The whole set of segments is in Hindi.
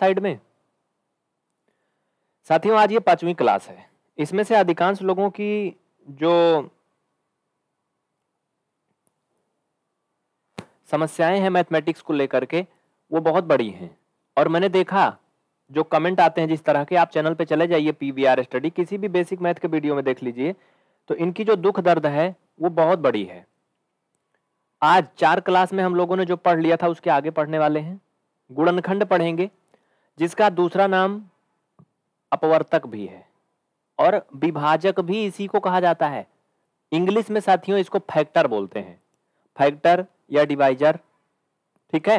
साइड में साथियों आज ये पांचवी क्लास है इसमें से अधिकांश लोगों की जो समस्याएं हैं मैथमेटिक्स को लेकर के वो बहुत बड़ी हैं और मैंने देखा जो कमेंट आते हैं जिस तरह के आप चैनल पे चले जाइए पी वी आर स्टडी किसी भी बेसिक मैथ के वीडियो में देख लीजिए तो इनकी जो दुख दर्द है वो बहुत बड़ी है आज चार क्लास में हम लोगों ने जो पढ़ लिया था उसके आगे पढ़ने वाले हैं गुणनखंड पढ़ेंगे जिसका दूसरा नाम अपवर्तक भी है और विभाजक भी इसी को कहा जाता है इंग्लिश में साथियों इसको फैक्टर बोलते हैं फैक्टर या डिवाइजर ठीक है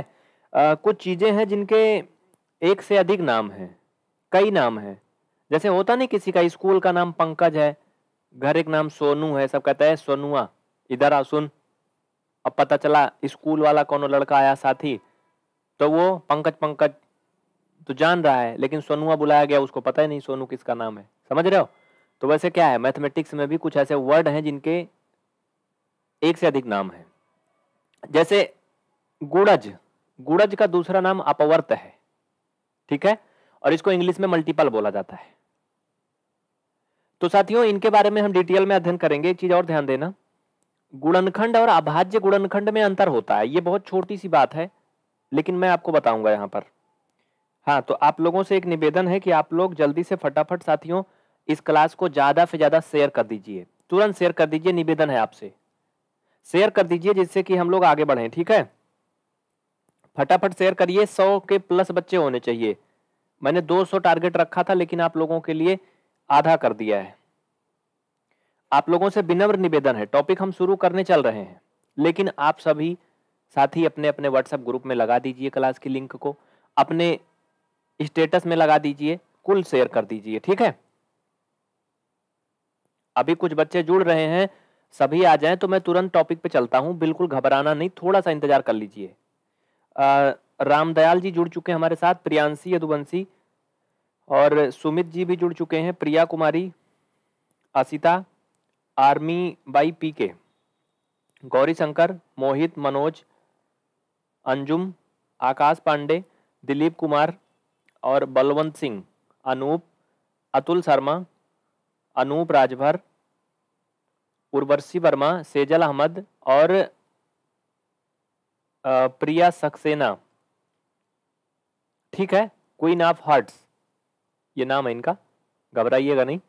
आ, कुछ चीज़ें हैं जिनके एक से अधिक नाम हैं कई नाम हैं जैसे होता नहीं किसी का स्कूल का नाम पंकज है घर एक नाम सोनू है सब कहते हैं सोनुआ इधर आ सुन अब पता चला स्कूल वाला कोनो लड़का आया साथी तो वो पंकज पंकज तो जान रहा है लेकिन सोनुआ बुलाया गया उसको पता ही नहीं सोनू किसका नाम है समझ रहे हो तो वैसे क्या है मैथमेटिक्स में भी कुछ ऐसे वर्ड हैं जिनके एक से अधिक नाम है जैसे गुड़ज गुड़ज का दूसरा नाम अपवर्त है ठीक है और इसको इंग्लिश में मल्टीपल बोला जाता है तो साथियों इनके बारे में हम डिटेल में अध्ययन करेंगे एक चीज और ध्यान देना गुणनखंड और अभाज्य गुणनखंड में अंतर होता है ये बहुत छोटी सी बात है लेकिन मैं आपको बताऊंगा यहां पर हाँ तो आप लोगों से एक निवेदन है कि आप लोग जल्दी से फटाफट साथियों इस क्लास को ज़्यादा से ज़्यादा शेयर कर दीजिए तुरंत शेयर कर दीजिए निवेदन है आपसे शेयर कर दीजिए जिससे कि हम लोग आगे बढ़ें ठीक है फटाफट शेयर करिए सौ के प्लस बच्चे होने चाहिए मैंने दो सौ टारगेट रखा था लेकिन आप लोगों के लिए आधा कर दिया है आप लोगों से विनम्र निवेदन है टॉपिक हम शुरू करने चल रहे हैं लेकिन आप सभी साथी अपने अपने व्हाट्सएप ग्रुप में लगा दीजिए क्लास की लिंक को अपने स्टेटस में लगा दीजिए कुल शेयर कर दीजिए ठीक है अभी कुछ बच्चे जुड़ रहे हैं सभी आ जाएं तो मैं तुरंत टॉपिक पे चलता हूं बिल्कुल घबराना नहीं थोड़ा सा इंतजार कर लीजिए रामदयाल जी जुड़ चुके हैं हमारे साथ प्रियांशी यदुवंशी और सुमित जी भी जुड़ चुके हैं प्रिया कुमारी असिता आर्मी बाई पी के गौरी शंकर मोहित मनोज अंजुम आकाश पांडे दिलीप कुमार और बलवंत सिंह अनूप अतुल शर्मा अनूप राजभर उर्वशी वर्मा सेजल अहमद और प्रिया सक्सेना ठीक है क्वीन ऑफ हार्ट्स ये नाम है इनका घबराइएगा नहीं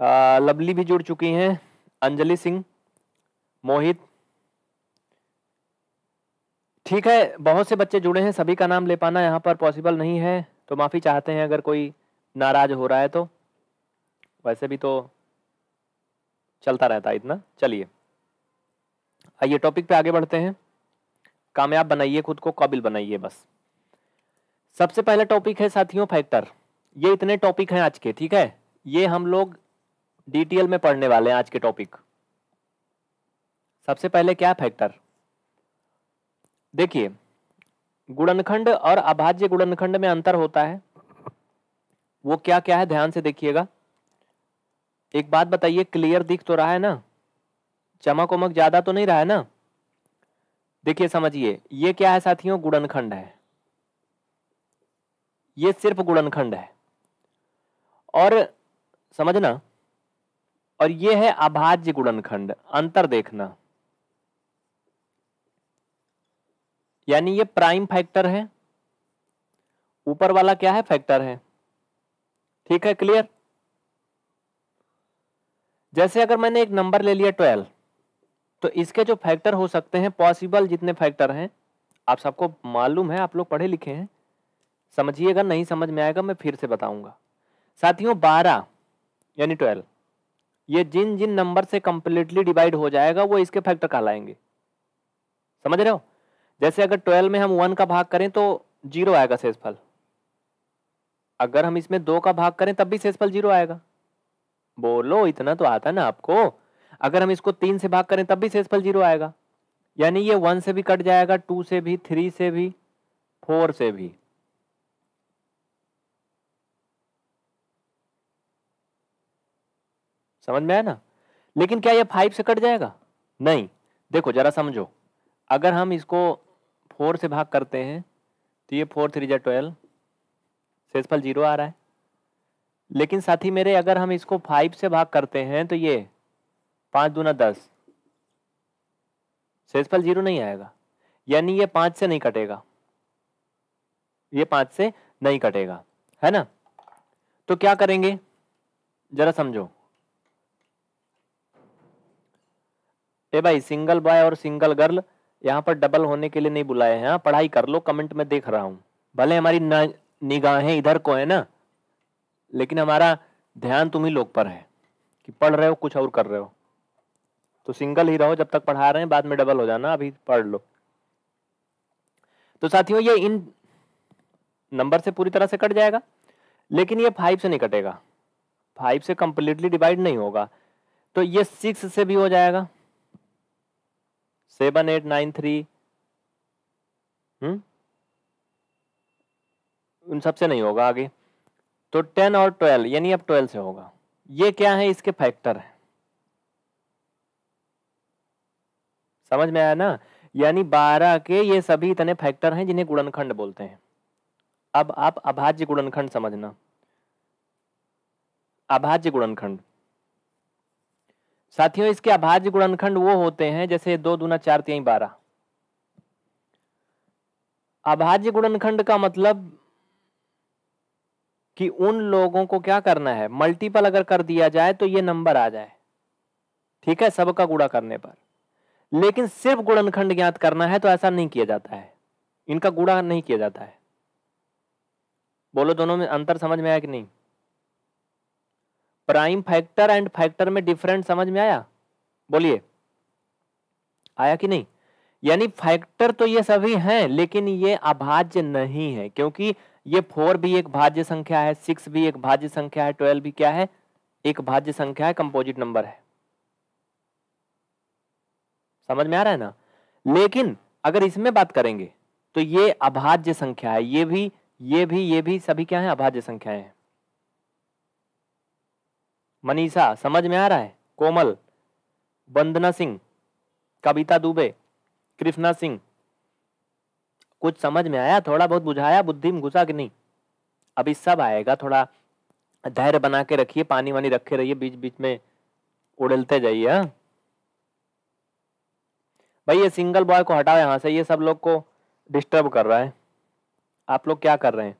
आ, लवली भी जुड़ चुकी हैं अंजलि सिंह मोहित ठीक है बहुत से बच्चे जुड़े हैं सभी का नाम ले पाना यहाँ पर पॉसिबल नहीं है तो माफ़ी चाहते हैं अगर कोई नाराज़ हो रहा है तो वैसे भी तो चलता रहता है इतना चलिए आइए टॉपिक पे आगे बढ़ते हैं कामयाब बनाइए खुद को काबिल बनाइए बस सबसे पहला टॉपिक है साथियों फैक्टर ये इतने टॉपिक हैं आज के ठीक है ये हम लोग डिटेल में पढ़ने वाले हैं आज के टॉपिक सबसे पहले क्या फैक्टर देखिए गुणनखंड और अभाज्य गुणनखंड में अंतर होता है वो क्या क्या है ध्यान से देखिएगा एक बात बताइए क्लियर दिख तो रहा है ना चमक उमक ज़्यादा तो नहीं रहा है ना देखिए समझिए ये क्या है साथियों गुणनखंड है ये सिर्फ गुणनखंड है और समझना और ये है अभाज्य गुणनखंड अंतर देखना यानी ये प्राइम फैक्टर है ऊपर वाला क्या है फैक्टर है ठीक है क्लियर जैसे अगर मैंने एक नंबर ले लिया ट्वेल्व तो इसके जो फैक्टर हो सकते हैं पॉसिबल जितने फैक्टर हैं आप सबको मालूम है आप लोग पढ़े लिखे हैं समझिएगा नहीं समझ में आएगा मैं फिर से बताऊंगा साथियों बारह यानी ट्वेल्व ये जिन जिन नंबर से कंप्लीटली डिवाइड हो जाएगा वो इसके फैक्टर कहलाएंगे समझ रहे हो जैसे अगर ट्वेल्व में हम वन का भाग करें तो जीरो आएगा शेषफल अगर हम इसमें दो का भाग करें तब भी शेषफल जीरो आएगा बोलो इतना तो आता ना आपको अगर हम इसको तीन से भाग करें तब भी शेषफल जीरो आएगा यानी ये वन से भी कट जाएगा टू से भी थ्री से भी फोर से भी समझ में आया ना लेकिन क्या ये फाइव से कट जाएगा नहीं देखो जरा समझो अगर हम इसको फोर से भाग करते हैं तो ये फोर थ्री जै ट्वेल्व शेषफल जीरो आ रहा है लेकिन साथी मेरे अगर हम इसको फाइव से भाग करते हैं तो ये पाँच दूना दस शेषफल जीरो नहीं आएगा यानी ये पाँच से नहीं कटेगा ये पाँच से नहीं कटेगा है ना तो क्या करेंगे जरा समझो ए भाई सिंगल बॉय और सिंगल गर्ल यहाँ पर डबल होने के लिए नहीं बुलाए हैं हाँ, पढ़ाई कर लो कमेंट में देख रहा हूँ भले हमारी निगाहें इधर को है ना लेकिन हमारा ध्यान ही लोग पर है कि पढ़ रहे हो कुछ और कर रहे हो तो सिंगल ही रहो जब तक पढ़ा रहे हैं बाद में डबल हो जाना अभी पढ़ लो तो साथियों ये इन नंबर से पूरी तरह से कट जाएगा लेकिन ये फाइव से नहीं कटेगा फाइव से कंप्लीटली डिवाइड नहीं होगा तो ये सिक्स से भी हो जाएगा सेवन एट नाइन थ्री हम्म? उन सबसे नहीं होगा आगे तो टेन और ट्वेल्व यानी अब ट्वेल्व से होगा ये क्या है इसके फैक्टर है समझ में आया ना यानी बारह के ये सभी इतने फैक्टर हैं जिन्हें गुणनखंड बोलते हैं अब आप अभाज्य गुणनखंड समझना अभाज्य गुणनखंड साथियों इसके अभाज्य गुणनखंड वो होते हैं जैसे दो दूना चार तीन बारह अभाज्य गुणनखंड का मतलब कि उन लोगों को क्या करना है मल्टीपल अगर कर दिया जाए तो ये नंबर आ जाए ठीक है सबका गुड़ा करने पर लेकिन सिर्फ गुणनखंड ज्ञात करना है तो ऐसा नहीं किया जाता है इनका गुड़ा नहीं किया जाता है बोलो दोनों में अंतर समझ में आया कि नहीं प्राइम फैक्टर एंड फैक्टर में डिफरेंट समझ में आया बोलिए आया कि नहीं यानी फैक्टर तो ये सभी हैं लेकिन ये अभाज्य नहीं है क्योंकि ये फोर भी एक भाज्य संख्या है सिक्स भी एक भाज्य संख्या है ट्वेल्व भी क्या है एक भाज्य संख्या है कंपोजिट नंबर है समझ में आ रहा है ना लेकिन अगर इसमें बात करेंगे तो ये अभाज्य संख्या है ये भी ये भी ये भी सभी क्या है अभाज्य संख्याएं हैं मनीषा समझ में आ रहा है कोमल वंदना सिंह कविता दुबे कृष्णा सिंह कुछ समझ में आया थोड़ा बहुत बुझाया बुद्धि में घुसा कि नहीं अभी सब आएगा थोड़ा धैर्य बना के रखिए पानी वानी रखे रहिए बीच बीच में उड़लते जाइए हाँ। भाई ये सिंगल बॉय को हटाओ यहाँ से ये सब लोग को डिस्टर्ब कर रहा है आप लोग क्या कर रहे हैं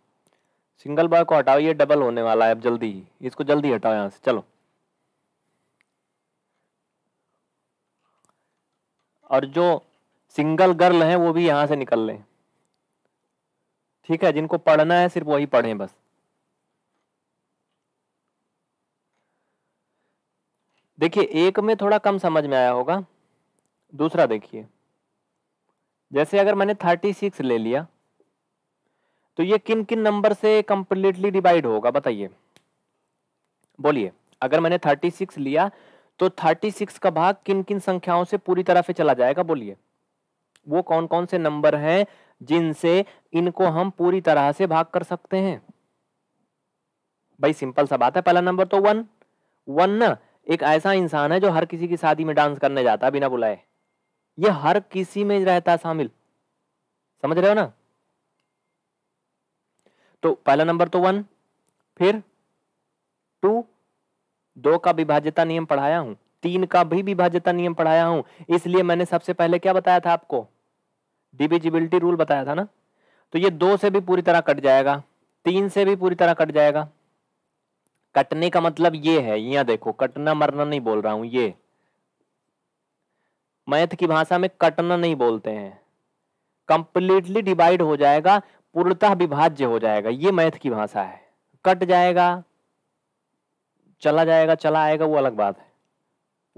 सिंगल बॉय को हटाओ ये डबल होने वाला है अब जल्दी ही इसको जल्दी हटाओ यहाँ से चलो और जो सिंगल गर्ल हैं वो भी यहाँ से निकल लें ठीक है जिनको पढ़ना है सिर्फ वही पढ़ें बस देखिए एक में थोड़ा कम समझ में आया होगा दूसरा देखिए जैसे अगर मैंने थर्टी सिक्स ले लिया तो ये किन किन नंबर से कंप्लीटली डिवाइड होगा बताइए बोलिए अगर मैंने थर्टी सिक्स लिया तो 36 का भाग किन किन संख्याओं से पूरी तरह से चला जाएगा बोलिए वो कौन कौन से नंबर हैं जिनसे इनको हम पूरी तरह से भाग कर सकते हैं भाई सिंपल सा बात है पहला नंबर तो वन वन ना एक ऐसा इंसान है जो हर किसी की शादी में डांस करने जाता है बिना बुलाए ये हर किसी में रहता शामिल समझ रहे हो ना तो पहला नंबर तो वन फिर टू दो का विभाज्यता नियम पढ़ाया हूं तीन का भी विभाज्यता नियम पढ़ाया हूं इसलिए मैंने सबसे पहले क्या बताया था आपको डिविजिबिलिटी रूल बताया था ना तो ये दो से भी पूरी तरह कट जाएगा तीन से भी पूरी तरह कट जाएगा कटने का मतलब ये है यहां देखो कटना मरना नहीं बोल रहा हूं ये मैथ की भाषा में कटना नहीं बोलते हैं कंप्लीटली डिवाइड हो जाएगा पूर्णतः विभाज्य हो जाएगा ये मैथ की भाषा है कट जाएगा चला जाएगा चला आएगा वो अलग बात है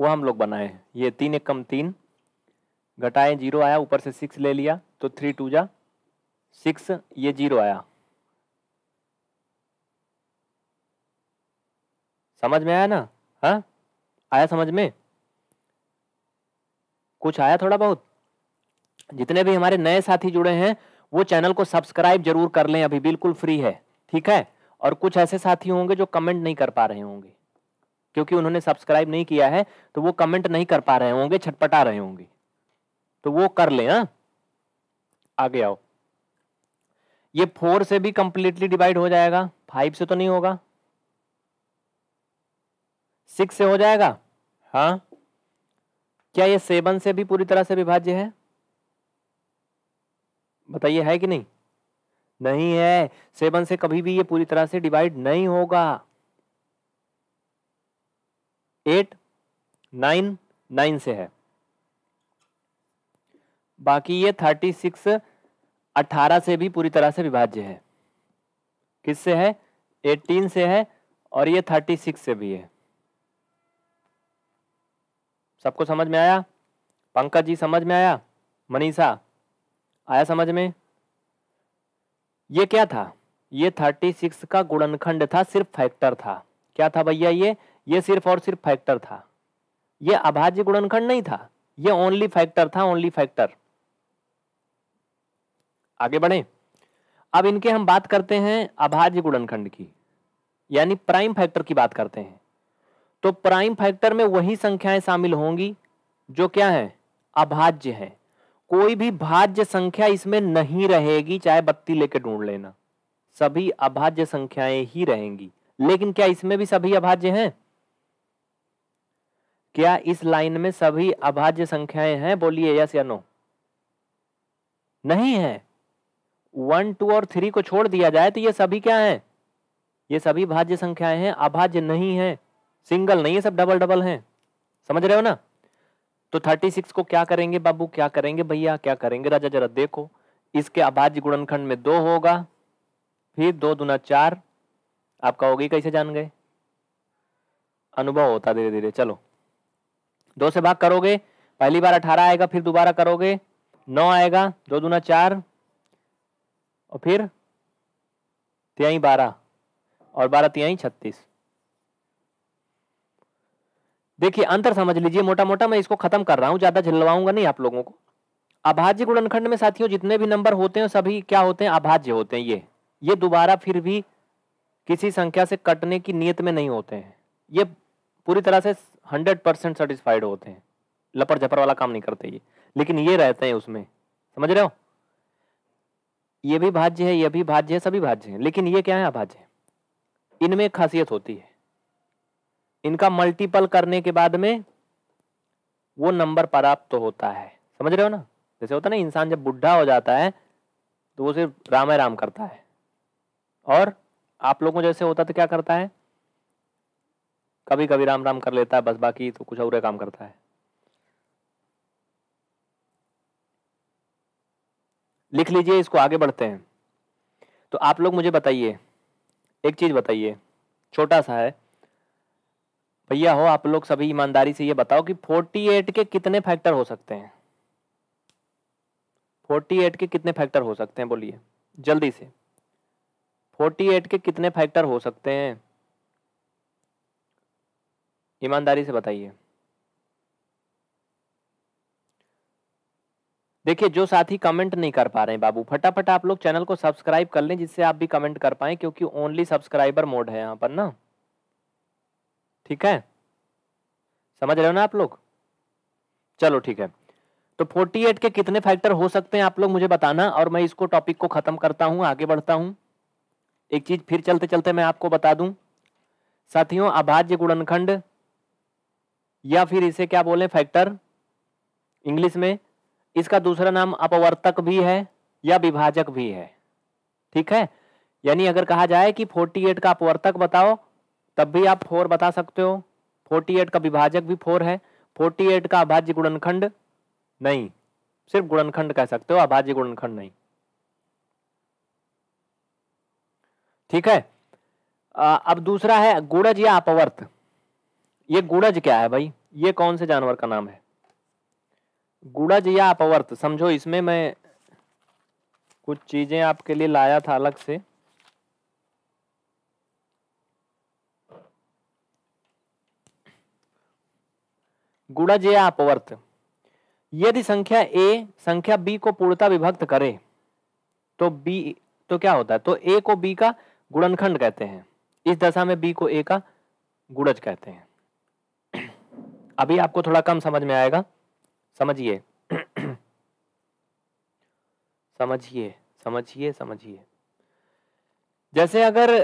वो हम लोग बनाए ये तीन एक कम तीन घटाए जीरो आया ऊपर से सिक्स ले लिया तो थ्री टू जा सिक्स ये जीरो आया समझ में आया ना हाँ आया समझ में कुछ आया थोड़ा बहुत जितने भी हमारे नए साथी जुड़े हैं वो चैनल को सब्सक्राइब जरूर कर लें अभी बिल्कुल फ्री है ठीक है और कुछ ऐसे साथी होंगे जो कमेंट नहीं कर पा रहे होंगे क्योंकि उन्होंने सब्सक्राइब नहीं किया है तो वो कमेंट नहीं कर पा रहे होंगे छटपटा रहे होंगे तो वो कर ले हा? आगे आओ ये फोर से भी कंप्लीटली डिवाइड हो जाएगा फाइव से तो नहीं होगा सिक्स से हो जाएगा हाँ क्या ये सेवन से भी पूरी तरह से विभाज्य है बताइए है कि नहीं नहीं है सेवन से कभी भी ये पूरी तरह से डिवाइड नहीं होगा एट नाइन नाइन से है बाकी ये थर्टी सिक्स अठारह से भी पूरी तरह से विभाज्य है किससे है एटीन से है और ये थर्टी सिक्स से भी है सबको समझ में आया पंकज जी समझ में आया मनीषा आया समझ में ये क्या था ये थर्टी सिक्स का गुणनखंड था सिर्फ फैक्टर था क्या था भैया ये ये सिर्फ और सिर्फ फैक्टर था ये अभाज्य गुणनखंड नहीं था ये ओनली फैक्टर था ओनली फैक्टर आगे बढ़े अब इनके हम बात करते हैं अभाज्य गुणनखंड की यानी प्राइम फैक्टर की बात करते हैं तो प्राइम फैक्टर में वही संख्याएं शामिल होंगी जो क्या है अभाज्य हैं कोई भी भाज्य संख्या इसमें नहीं रहेगी चाहे बत्ती लेके ढूंढ लेना सभी अभाज्य संख्याएं ही रहेंगी लेकिन क्या इसमें भी सभी अभाज्य हैं क्या इस लाइन में सभी अभाज्य संख्याएं हैं बोलिए यस या नो नहीं है वन टू और थ्री को छोड़ दिया जाए तो ये सभी क्या हैं ये सभी भाज्य संख्याएं हैं अभाज्य नहीं है सिंगल नहीं है सब डबल डबल हैं समझ रहे हो ना तो 36 को क्या करेंगे बाबू क्या करेंगे भैया क्या करेंगे राजा जरा देखो इसके अभाज्य गुणनखंड में दो होगा फिर दो दुना चार आपका होगी कैसे जान गए अनुभव होता धीरे धीरे चलो दो से भाग करोगे पहली बार अठारह आएगा फिर दोबारा करोगे नौ आएगा दो दुना चार और फिर त्याई बारह और बारह त्याई छत्तीस देखिए अंतर समझ लीजिए मोटा मोटा मैं इसको खत्म कर रहा हूँ ज्यादा झिलवाऊंगा नहीं आप लोगों को अभाज्य गुणनखंड में साथियों जितने भी नंबर होते हैं सभी क्या होते हैं अभाज्य होते हैं ये ये दोबारा फिर भी किसी संख्या से कटने की नियत में नहीं होते हैं ये पूरी तरह से हंड्रेड परसेंट सेटिस्फाइड होते हैं लपड़ झपर वाला काम नहीं करते ये लेकिन ये रहते हैं उसमें समझ रहे हो ये भी भाज्य है ये भी भाज्य है सभी भाज्य हैं लेकिन ये क्या है अभाज्य इनमें खासियत होती है इनका मल्टीपल करने के बाद में वो नंबर प्राप्त तो होता है समझ रहे हो ना जैसे होता है ना इंसान जब बुढ़ा हो जाता है तो वो सिर्फ राम राम करता है और आप लोगों जैसे होता तो क्या करता है कभी कभी राम राम कर लेता है बस बाकी तो कुछ और काम करता है लिख लीजिए इसको आगे बढ़ते हैं तो आप लोग मुझे बताइए एक चीज़ बताइए छोटा सा है भैया हो आप लोग सभी ईमानदारी से ये बताओ कि 48 के कितने फैक्टर हो सकते हैं 48 के कितने फैक्टर हो सकते हैं बोलिए जल्दी से 48 के कितने फैक्टर हो सकते हैं ईमानदारी से बताइए देखिए जो साथी कमेंट नहीं कर पा रहे हैं बाबू फटाफट आप लोग चैनल को सब्सक्राइब कर लें जिससे आप भी कमेंट कर पाएं क्योंकि ओनली सब्सक्राइबर मोड है यहाँ पर ना ठीक है समझ रहे हो ना आप लोग चलो ठीक है तो 48 के कितने फैक्टर हो सकते हैं आप लोग मुझे बताना और मैं इसको टॉपिक को खत्म करता हूं आगे बढ़ता हूं एक चीज फिर चलते चलते मैं आपको बता दूं साथियों अभाज्य गुणनखंड या फिर इसे क्या बोले फैक्टर इंग्लिश में इसका दूसरा नाम अपवर्तक भी है या विभाजक भी है ठीक है यानी अगर कहा जाए कि 48 का अपवर्तक बताओ तब भी आप फोर बता सकते हो फोर्टी एट का विभाजक भी फोर है फोर्टी एट का अभाज्य गुणनखंड नहीं सिर्फ गुणनखंड कह सकते हो अभाज्य गुणनखंड नहीं ठीक है अब दूसरा है गुड़ज या अपवर्त ये गुड़ज क्या है भाई ये कौन से जानवर का नाम है गुड़ज या अपवर्त समझो इसमें मैं कुछ चीजें आपके लिए लाया था अलग से गुड़ा जे अपवर्त यदि संख्या ए संख्या बी को पूर्णता विभक्त करे तो बी तो क्या होता है तो ए को बी का गुणनखंड कहते हैं इस दशा में बी को ए का गुड़ज कहते हैं अभी आपको थोड़ा कम समझ में आएगा समझिए समझिए समझिए समझिए जैसे अगर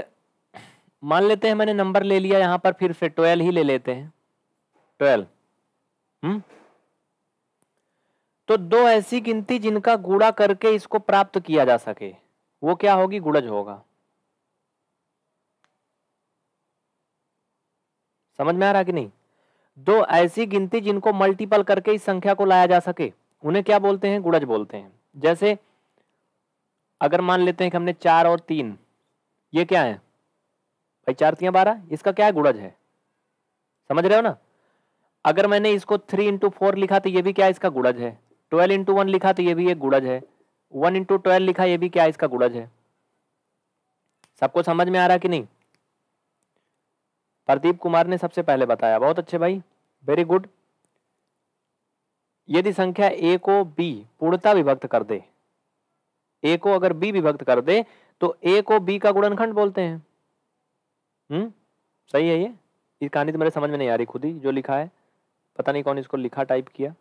मान लेते हैं मैंने नंबर ले लिया यहां पर फिर से ट्वेल्व ही ले लेते हैं ट्वेल्व हम्म तो दो ऐसी गिनती जिनका गुड़ा करके इसको प्राप्त किया जा सके वो क्या होगी गुड़ज होगा समझ में आ रहा कि नहीं दो ऐसी गिनती जिनको मल्टीपल करके इस संख्या को लाया जा सके उन्हें क्या बोलते हैं गुड़ज बोलते हैं जैसे अगर मान लेते हैं कि हमने चार और तीन ये क्या है भाई चार तीन बारह इसका क्या है गुड़ज है समझ रहे हो ना अगर मैंने इसको थ्री इंटू फोर लिखा तो ये भी क्या इसका गुड़ज है ट्वेल्व इंटू वन लिखा तो ये भी एक गुड़ज है वन इंटू ट्वेल्व लिखा ये भी क्या इसका गुड़ज है सबको समझ में आ रहा कि नहीं प्रदीप कुमार ने सबसे पहले बताया बहुत अच्छे भाई वेरी गुड यदि संख्या ए को बी पूर्णता विभक्त कर दे ए को अगर बी विभक्त कर दे तो ए को बी का गुणनखंड बोलते हैं हम्म सही है ये इस कहानी तो मेरे समझ में नहीं आ रही खुद ही जो लिखा है पता नहीं कौन इसको लिखा टाइप किया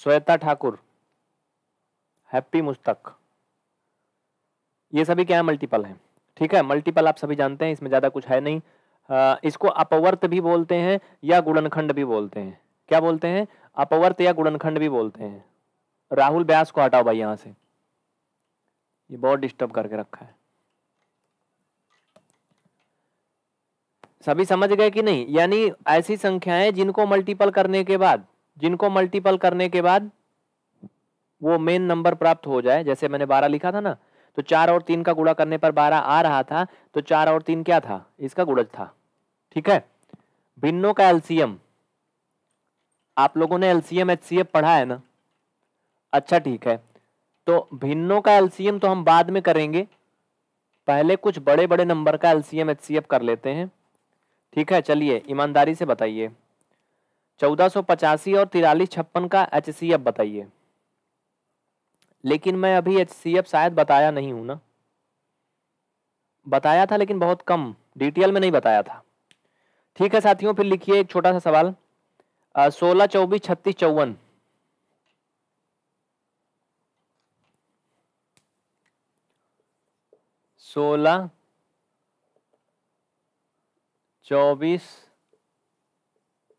श्वेता ठाकुर हैप्पी मुस्तक ये सभी क्या है मल्टीपल है ठीक है मल्टीपल आप सभी जानते हैं इसमें ज़्यादा कुछ है नहीं आ, इसको अपवर्त भी बोलते हैं या गुणनखंड भी बोलते हैं क्या बोलते हैं अपवर्त या गुणनखंड भी बोलते हैं राहुल ब्यास को हटाओ भाई यहां से ये बहुत डिस्टर्ब करके रखा है सभी समझ गए कि नहीं यानी ऐसी संख्याएं जिनको मल्टीपल करने के बाद जिनको मल्टीपल करने के बाद वो मेन नंबर प्राप्त हो जाए जैसे मैंने बारह लिखा था ना तो चार और तीन का गुड़ा करने पर बारह आ रहा था तो चार और तीन क्या था इसका गुड़ज था ठीक है भिन्नों का एलसीएम आप लोगों ने एलसीएम एच पढ़ा है ना अच्छा ठीक है तो भिन्नों का एलसीएम तो हम बाद में करेंगे पहले कुछ बड़े बड़े नंबर का एलसीएम एचसीएफ कर लेते हैं ठीक है चलिए ईमानदारी से बताइए चौदह सौ पचासी और तिरालीस छप्पन का एच सी एफ बताइए लेकिन मैं अभी एच सी एफ शायद बताया नहीं हूँ ना बताया था लेकिन बहुत कम डिटेल में नहीं बताया था ठीक है साथियों फिर लिखिए एक छोटा सा सवाल सोलह चौबीस छत्तीस चौवन सोलह चौबीस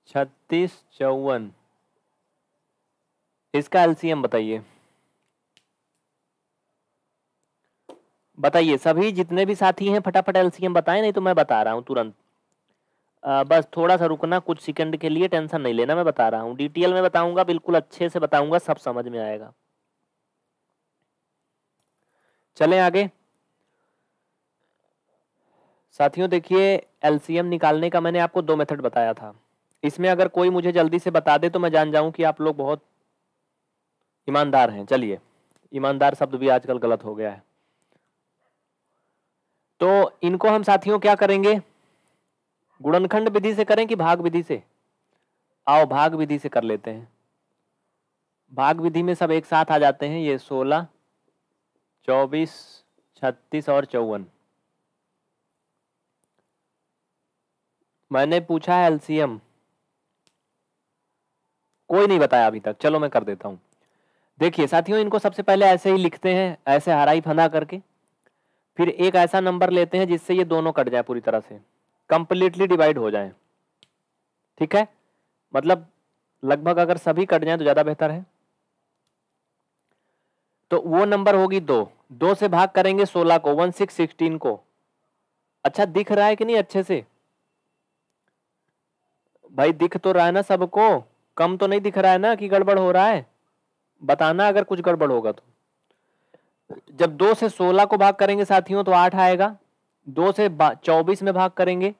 छत्तीस चौवन इसका एलसीएम बताइए बताइए सभी जितने भी साथी हैं फटाफट एलसीएम बताएं नहीं तो मैं बता रहा हूं तुरंत आ, बस थोड़ा सा रुकना कुछ सेकंड के लिए टेंशन नहीं लेना मैं बता रहा हूं डिटेल में बताऊंगा बिल्कुल अच्छे से बताऊंगा सब समझ में आएगा चलें आगे साथियों देखिए एलसीएम निकालने का मैंने आपको दो मेथड बताया था इसमें अगर कोई मुझे जल्दी से बता दे तो मैं जान जाऊं कि आप लोग बहुत ईमानदार हैं चलिए ईमानदार शब्द भी आजकल गलत हो गया है तो इनको हम साथियों क्या करेंगे गुणनखंड विधि से करें कि भाग विधि से आओ भाग विधि से कर लेते हैं भाग विधि में सब एक साथ आ जाते हैं ये सोलह चौबीस छत्तीस और चौवन मैंने पूछा है एलसीएम कोई नहीं बताया अभी तक चलो मैं कर देता हूं देखिए साथियों इनको सबसे पहले ऐसे ही लिखते हैं ऐसे हराई फंदा करके फिर एक ऐसा नंबर लेते हैं जिससे ये दोनों कट जाए पूरी तरह से कंप्लीटली डिवाइड हो जाए ठीक है मतलब लगभग अगर सभी कट जाए तो ज़्यादा बेहतर है तो वो नंबर होगी दो दो से भाग करेंगे सोलह को वन सिक्स सिक्सटीन को अच्छा दिख रहा है कि नहीं अच्छे से भाई दिख तो रहा है ना सबको कम तो नहीं दिख रहा है ना कि गड़बड़ हो रहा है बताना अगर कुछ गड़बड़ होगा तो जब दो से सोलह को भाग करेंगे साथियों तो आठ आएगा दो से चौबीस में भाग करेंगे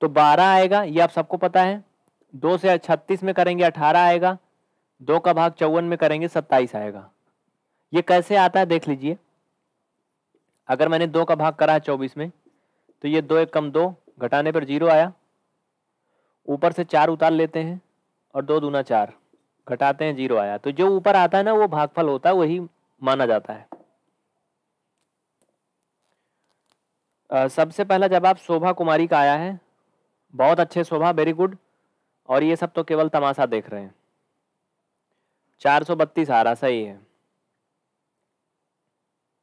तो बारह आएगा ये आप सबको पता है दो से छत्तीस में करेंगे अठारह आएगा दो का भाग चौवन में करेंगे सत्ताईस आएगा ये कैसे आता है देख लीजिए अगर मैंने दो का भाग करा है चौबीस में तो ये दो एक कम दो घटाने पर जीरो आया ऊपर से चार उतार लेते हैं और दो दूना चार घटाते हैं जीरो आया तो जो ऊपर आता है ना वो भागफल होता है वही माना जाता है आ, सबसे पहला जवाब शोभा कुमारी का आया है बहुत अच्छे शोभा वेरी गुड और ये सब तो केवल तमाशा देख रहे हैं चार सौ बत्तीस आ रहा सही है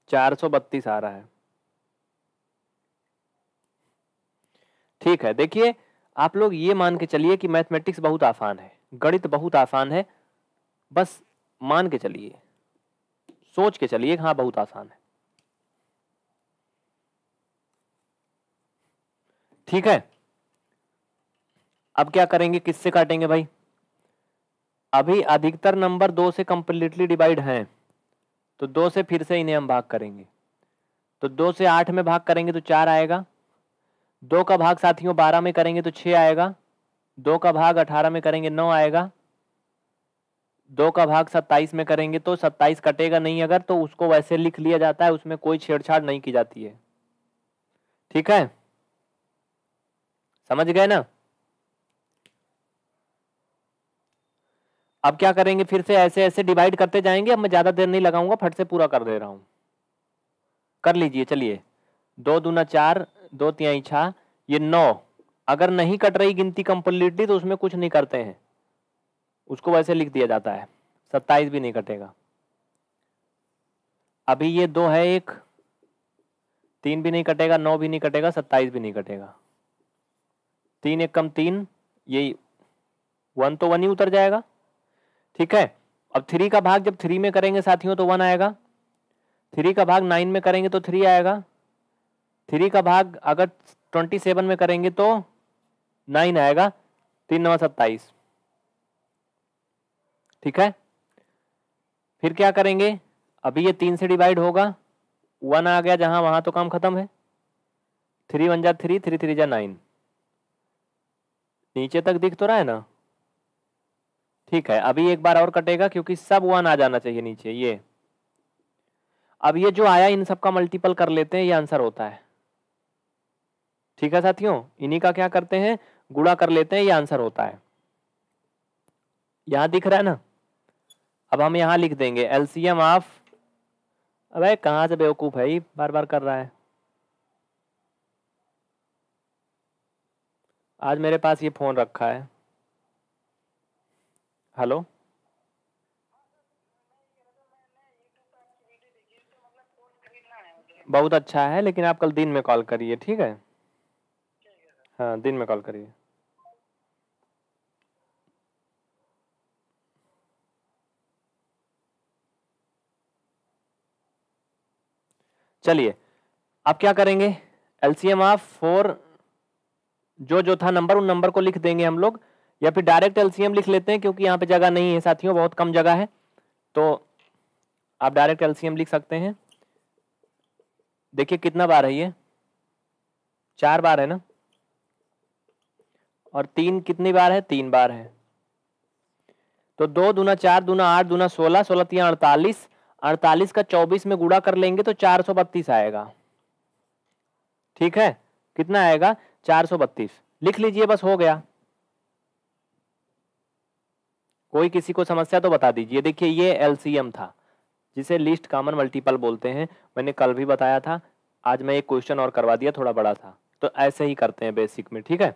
चार सौ बत्तीस आ रहा है ठीक है देखिए आप लोग ये मान के चलिए कि मैथमेटिक्स बहुत आसान है गणित बहुत आसान है बस मान के चलिए सोच के चलिए हाँ बहुत आसान है ठीक है अब क्या करेंगे किससे काटेंगे भाई अभी अधिकतर नंबर दो से कंप्लीटली डिवाइड हैं तो दो से फिर से इन्हें हम भाग करेंगे तो दो से आठ में भाग करेंगे तो चार आएगा दो का भाग साथियों बारह में करेंगे तो छः आएगा दो का भाग अठारह में करेंगे नौ आएगा दो का भाग सत्ताईस में करेंगे तो सत्ताईस कटेगा नहीं अगर तो उसको वैसे लिख लिया जाता है उसमें कोई छेड़छाड़ नहीं की जाती है ठीक है समझ गए ना अब क्या करेंगे फिर से ऐसे ऐसे डिवाइड करते जाएंगे अब मैं ज़्यादा देर नहीं लगाऊंगा फट से पूरा कर दे रहा हूं कर लीजिए चलिए दो दूना चार दो तिहाई छा ये नौ अगर नहीं कट रही गिनती कंप्लीटली तो उसमें कुछ नहीं करते हैं उसको वैसे लिख दिया जाता है सत्ताईस भी नहीं कटेगा अभी ये दो है एक तीन भी नहीं कटेगा नौ भी नहीं कटेगा सत्ताईस भी नहीं कटेगा तीन एक कम तीन यही वन तो वन ही उतर जाएगा ठीक है अब थ्री का भाग जब थ्री में करेंगे साथियों तो वन आएगा थ्री का भाग नाइन में करेंगे तो थ्री आएगा थ्री का भाग अगर ट्वेंटी सेवन में करेंगे तो नाइन आएगा तीन नौ सत्ताईस ठीक है फिर क्या करेंगे अभी ये तीन से डिवाइड होगा वन आ गया जहां वहां तो काम खत्म है थ्री वन जा थ्री थ्री थ्री जा नाइन नीचे तक दिख तो रहा है ना ठीक है अभी एक बार और कटेगा क्योंकि सब वन आ जाना चाहिए नीचे ये अब ये जो आया इन सब का मल्टीपल कर लेते हैं ये आंसर होता है ठीक है साथियों इन्हीं का क्या करते हैं गुड़ा कर लेते हैं ये आंसर होता है यहां दिख रहा है ना अब हम यहां लिख देंगे एलसीएम ऑफ अबे कहाँ से बेवकूफ़ है ये बार बार कर रहा है आज मेरे पास ये फ़ोन रखा है हेलो बहुत अच्छा है लेकिन आप कल दिन में कॉल करिए ठीक है हाँ दिन में कॉल करिए चलिए आप क्या करेंगे एलसीएम ऑफ फोर जो जो था नंबर उन नंबर को लिख देंगे हम लोग या फिर डायरेक्ट एलसीएम लिख लेते हैं क्योंकि यहाँ पे जगह नहीं है साथियों बहुत कम जगह है तो आप डायरेक्ट एलसीएम लिख सकते हैं देखिए कितना बार है ये चार बार है ना और तीन कितनी बार है तीन बार है तो दो दूना चार दूना आठ दूना सोलह सोलह तीन अड़तालीस अड़तालीस का चौबीस में गुड़ा कर लेंगे तो चार सौ बत्तीस आएगा ठीक है कितना आएगा चार सौ बत्तीस लिख लीजिए बस हो गया कोई किसी को समस्या तो बता दीजिए देखिए ये एलसीएम था जिसे लिस्ट कॉमन मल्टीपल बोलते हैं मैंने कल भी बताया था आज मैं एक क्वेश्चन और करवा दिया थोड़ा बड़ा था तो ऐसे ही करते हैं बेसिक में ठीक है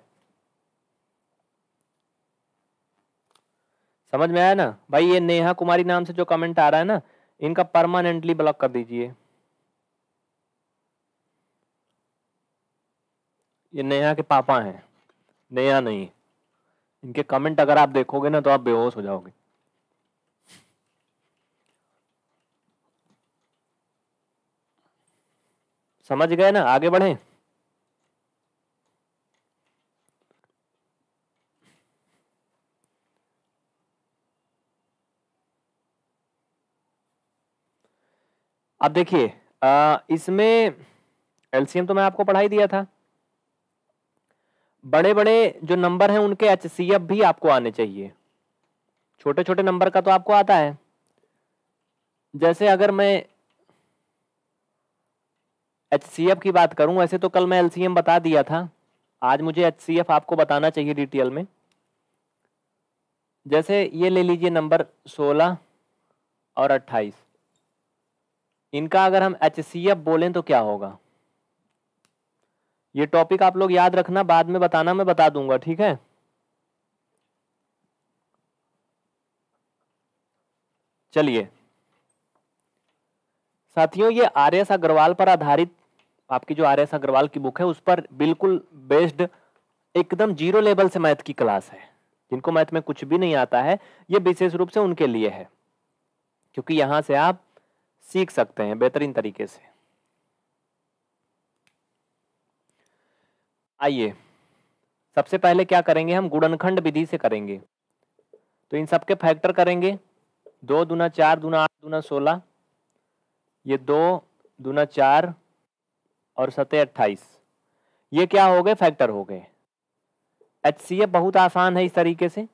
समझ में आया ना भाई ये नेहा कुमारी नाम से जो कमेंट आ रहा है ना इनका परमानेंटली ब्लॉक कर दीजिए ये नेहा के पापा हैं नेहा नहीं इनके कमेंट अगर आप देखोगे ना तो आप बेहोश हो जाओगे समझ गए ना आगे बढ़े अब देखिए इसमें एलसीएम तो मैं आपको पढ़ाई दिया था बड़े बड़े जो नंबर हैं उनके एच भी आपको आने चाहिए छोटे छोटे नंबर का तो आपको आता है जैसे अगर मैं एच की बात करूं वैसे तो कल मैं एल बता दिया था आज मुझे एच आपको बताना चाहिए डिटेल में जैसे ये ले लीजिए नंबर 16 और 28 इनका अगर हम एच बोलें तो क्या होगा ये टॉपिक आप लोग याद रखना बाद में बताना मैं बता दूंगा ठीक है चलिए साथियों ये आर एस अग्रवाल पर आधारित आपकी जो आर एस अग्रवाल की बुक है उस पर बिल्कुल बेस्ड एकदम जीरो लेवल से मैथ की क्लास है जिनको मैथ में कुछ भी नहीं आता है ये विशेष रूप से उनके लिए है क्योंकि यहां से आप सीख सकते हैं बेहतरीन तरीके से आइए सबसे पहले क्या करेंगे हम गुणनखंड विधि से करेंगे तो इन सबके फैक्टर करेंगे दो दूना चार दूना आठ दूना सोलह ये दो दूना चार और सतह अट्ठाईस ये क्या हो गए फैक्टर हो गए एच बहुत आसान है इस तरीके से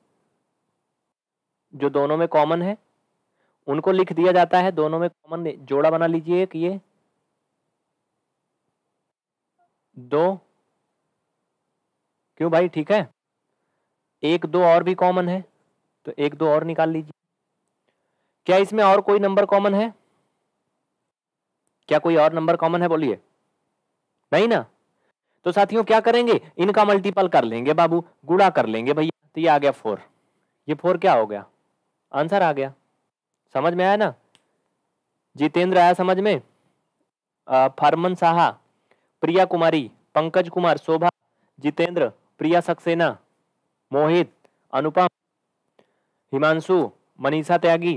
जो दोनों में कॉमन है उनको लिख दिया जाता है दोनों में कॉमन जोड़ा बना लीजिए एक ये दो क्यों भाई ठीक है एक दो और भी कॉमन है तो एक दो और निकाल लीजिए क्या इसमें और कोई नंबर कॉमन है क्या कोई और नंबर कॉमन है बोलिए नहीं ना तो साथियों क्या करेंगे इनका मल्टीपल कर लेंगे बाबू गुड़ा कर लेंगे भैया तो ये आ गया फोर ये फोर क्या हो गया आंसर आ गया समझ में आया ना जितेंद्र आया समझ में फरमन साहा प्रिया कुमारी पंकज कुमार शोभा जितेंद्र प्रिया सक्सेना मोहित अनुपम हिमांशु मनीषा त्यागी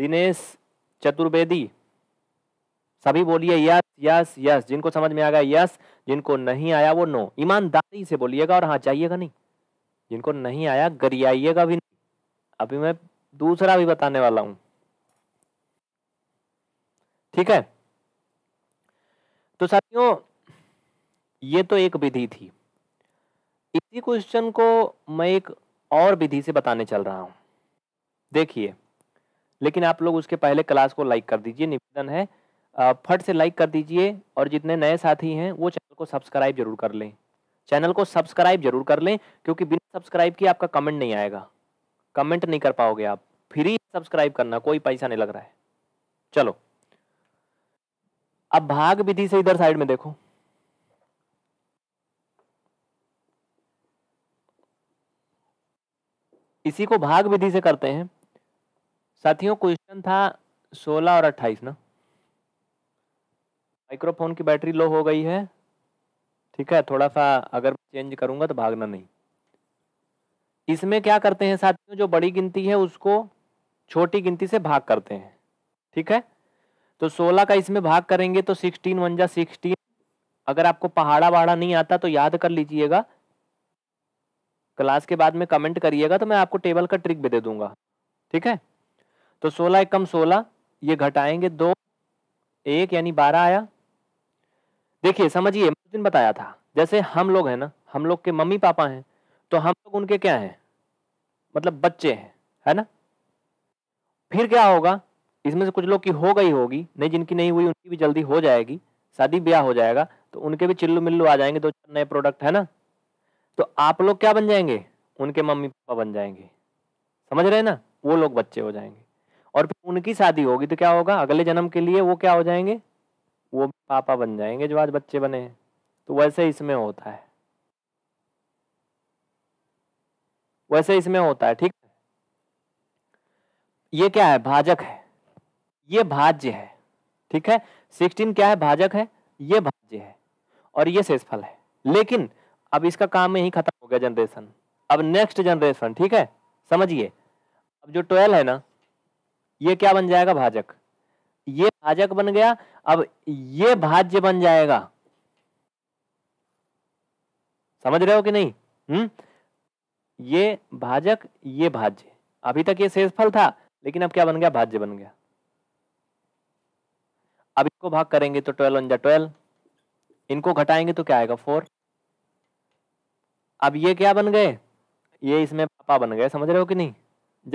दिनेश चतुर्वेदी सभी बोलिए यस यस यस जिनको समझ में आ गया यस जिनको नहीं आया वो नो ईमानदारी से बोलिएगा और हाँ चाहिएगा नहीं जिनको नहीं आया गरियाइएगा भी नहीं अभी मैं दूसरा भी बताने वाला हूं ठीक है तो साथियों ये तो एक विधि थी इसी क्वेश्चन को मैं एक और विधि से बताने चल रहा हूं देखिए लेकिन आप लोग उसके पहले क्लास को लाइक कर दीजिए निवेदन है फट से लाइक कर दीजिए और जितने नए साथी हैं वो चैनल को सब्सक्राइब जरूर कर लें चैनल को सब्सक्राइब जरूर कर लें क्योंकि बिना सब्सक्राइब किए आपका कमेंट नहीं आएगा कमेंट नहीं कर पाओगे आप फ्री सब्सक्राइब करना कोई पैसा नहीं लग रहा है चलो अब भाग विधि से इधर साइड में देखो इसी को भाग विधि से करते हैं साथियों क्वेश्चन था 16 और 28 ना माइक्रोफोन की बैटरी लो हो गई है ठीक है थोड़ा सा अगर चेंज करूंगा तो भागना नहीं इसमें क्या करते हैं साथियों जो बड़ी गिनती है उसको छोटी गिनती से भाग करते हैं ठीक है तो 16 का इसमें भाग करेंगे तो 16 वन जा सिक्सटीन अगर आपको पहाड़ा वहाड़ा नहीं आता तो याद कर लीजिएगा क्लास के बाद में कमेंट करिएगा तो मैं आपको टेबल का ट्रिक भी दे दूंगा ठीक है तो सोलह एक कम सोलह ये घटाएंगे दो एक यानी बारह आया देखिए समझिए दिन बताया था जैसे हम लोग हैं ना हम लोग के मम्मी पापा हैं तो हम लोग उनके क्या हैं मतलब बच्चे हैं है ना फिर क्या होगा इसमें से कुछ लोग की हो गई होगी नहीं जिनकी नहीं हुई उनकी भी जल्दी हो जाएगी शादी ब्याह हो जाएगा तो उनके भी चिल्लू मिल्लू आ जाएंगे दो चार नए प्रोडक्ट है ना तो आप लोग क्या बन जाएंगे उनके मम्मी पापा बन जाएंगे समझ रहे हैं ना वो लोग बच्चे हो जाएंगे और फिर उनकी शादी होगी तो क्या होगा अगले जन्म के लिए वो क्या हो जाएंगे वो पापा बन जाएंगे जो आज बच्चे बने हैं तो वैसे इसमें होता है वैसे इसमें होता है ठीक ये क्या है भाजक है ये भाज्य है ठीक है सिक्सटीन क्या है भाजक है ये भाज्य है और ये शेषफल है लेकिन अब इसका काम यही खत्म हो गया जनरेशन अब नेक्स्ट जनरेशन ठीक है समझिए अब जो ट्वेल्व है ना ये क्या बन जाएगा भाजक ये भाजक बन गया अब ये भाज्य बन जाएगा समझ रहे हो कि नहीं हम्म ये भाजक ये भाज्य अभी तक ये शेषफल था लेकिन अब क्या बन गया भाज्य बन गया अब इसको भाग करेंगे तो ट्वेल्व वन जा ट्वेल्व इनको घटाएंगे तो क्या आएगा फोर अब ये क्या बन गए ये इसमें पापा बन गए समझ रहे हो कि नहीं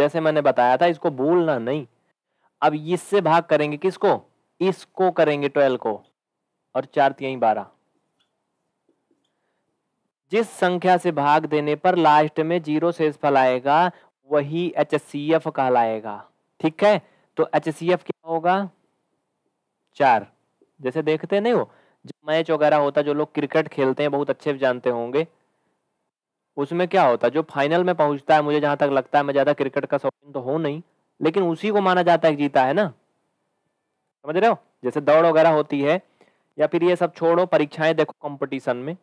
जैसे मैंने बताया था इसको भूलना नहीं अब इससे भाग करेंगे किसको इसको करेंगे ट्वेल्व को और चार तीन बारह जिस संख्या से भाग देने पर लास्ट में जीरो से आएगा वही एच सी एफ कहलाएगा ठीक है तो एच सी एफ क्या होगा चार जैसे देखते नहीं हो जब मैच वगैरह होता जो लोग क्रिकेट खेलते हैं बहुत अच्छे जानते होंगे उसमें क्या होता है जो फाइनल में पहुंचता है मुझे जहां तक लगता है मैं ज्यादा क्रिकेट का शौकीन तो हूं नहीं लेकिन उसी को माना जाता है जीता है ना समझ रहे हो जैसे दौड़ वगैरह होती है या फिर ये सब छोड़ो परीक्षाएं देखो कंपटीशन में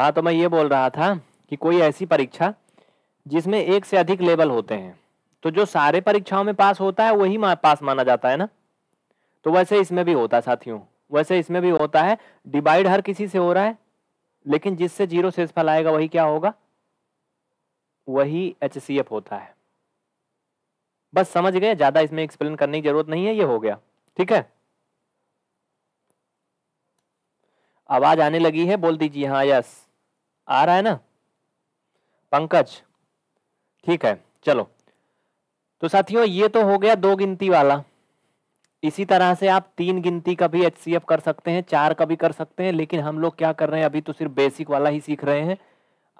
हाँ तो मैं ये बोल रहा था कि कोई ऐसी परीक्षा जिसमें एक से अधिक लेवल होते हैं तो जो सारे परीक्षाओं में पास होता है वही पास माना जाता है ना तो वैसे इसमें भी होता है साथियों वैसे इसमें भी होता है डिवाइड हर किसी से हो रहा है लेकिन जिससे जीरो शेषफल आएगा वही क्या होगा वही एच होता है बस समझ गए ज्यादा इसमें एक्सप्लेन करने की जरूरत नहीं है ये हो गया ठीक है आवाज आने लगी है बोल दीजिए हाँ यस आ रहा है ना पंकज ठीक है चलो तो साथियों ये तो हो गया दो गिनती वाला इसी तरह से आप तीन गिनती का भी एच कर सकते हैं चार का भी कर सकते हैं लेकिन हम लोग क्या कर रहे हैं अभी तो सिर्फ बेसिक वाला ही सीख रहे हैं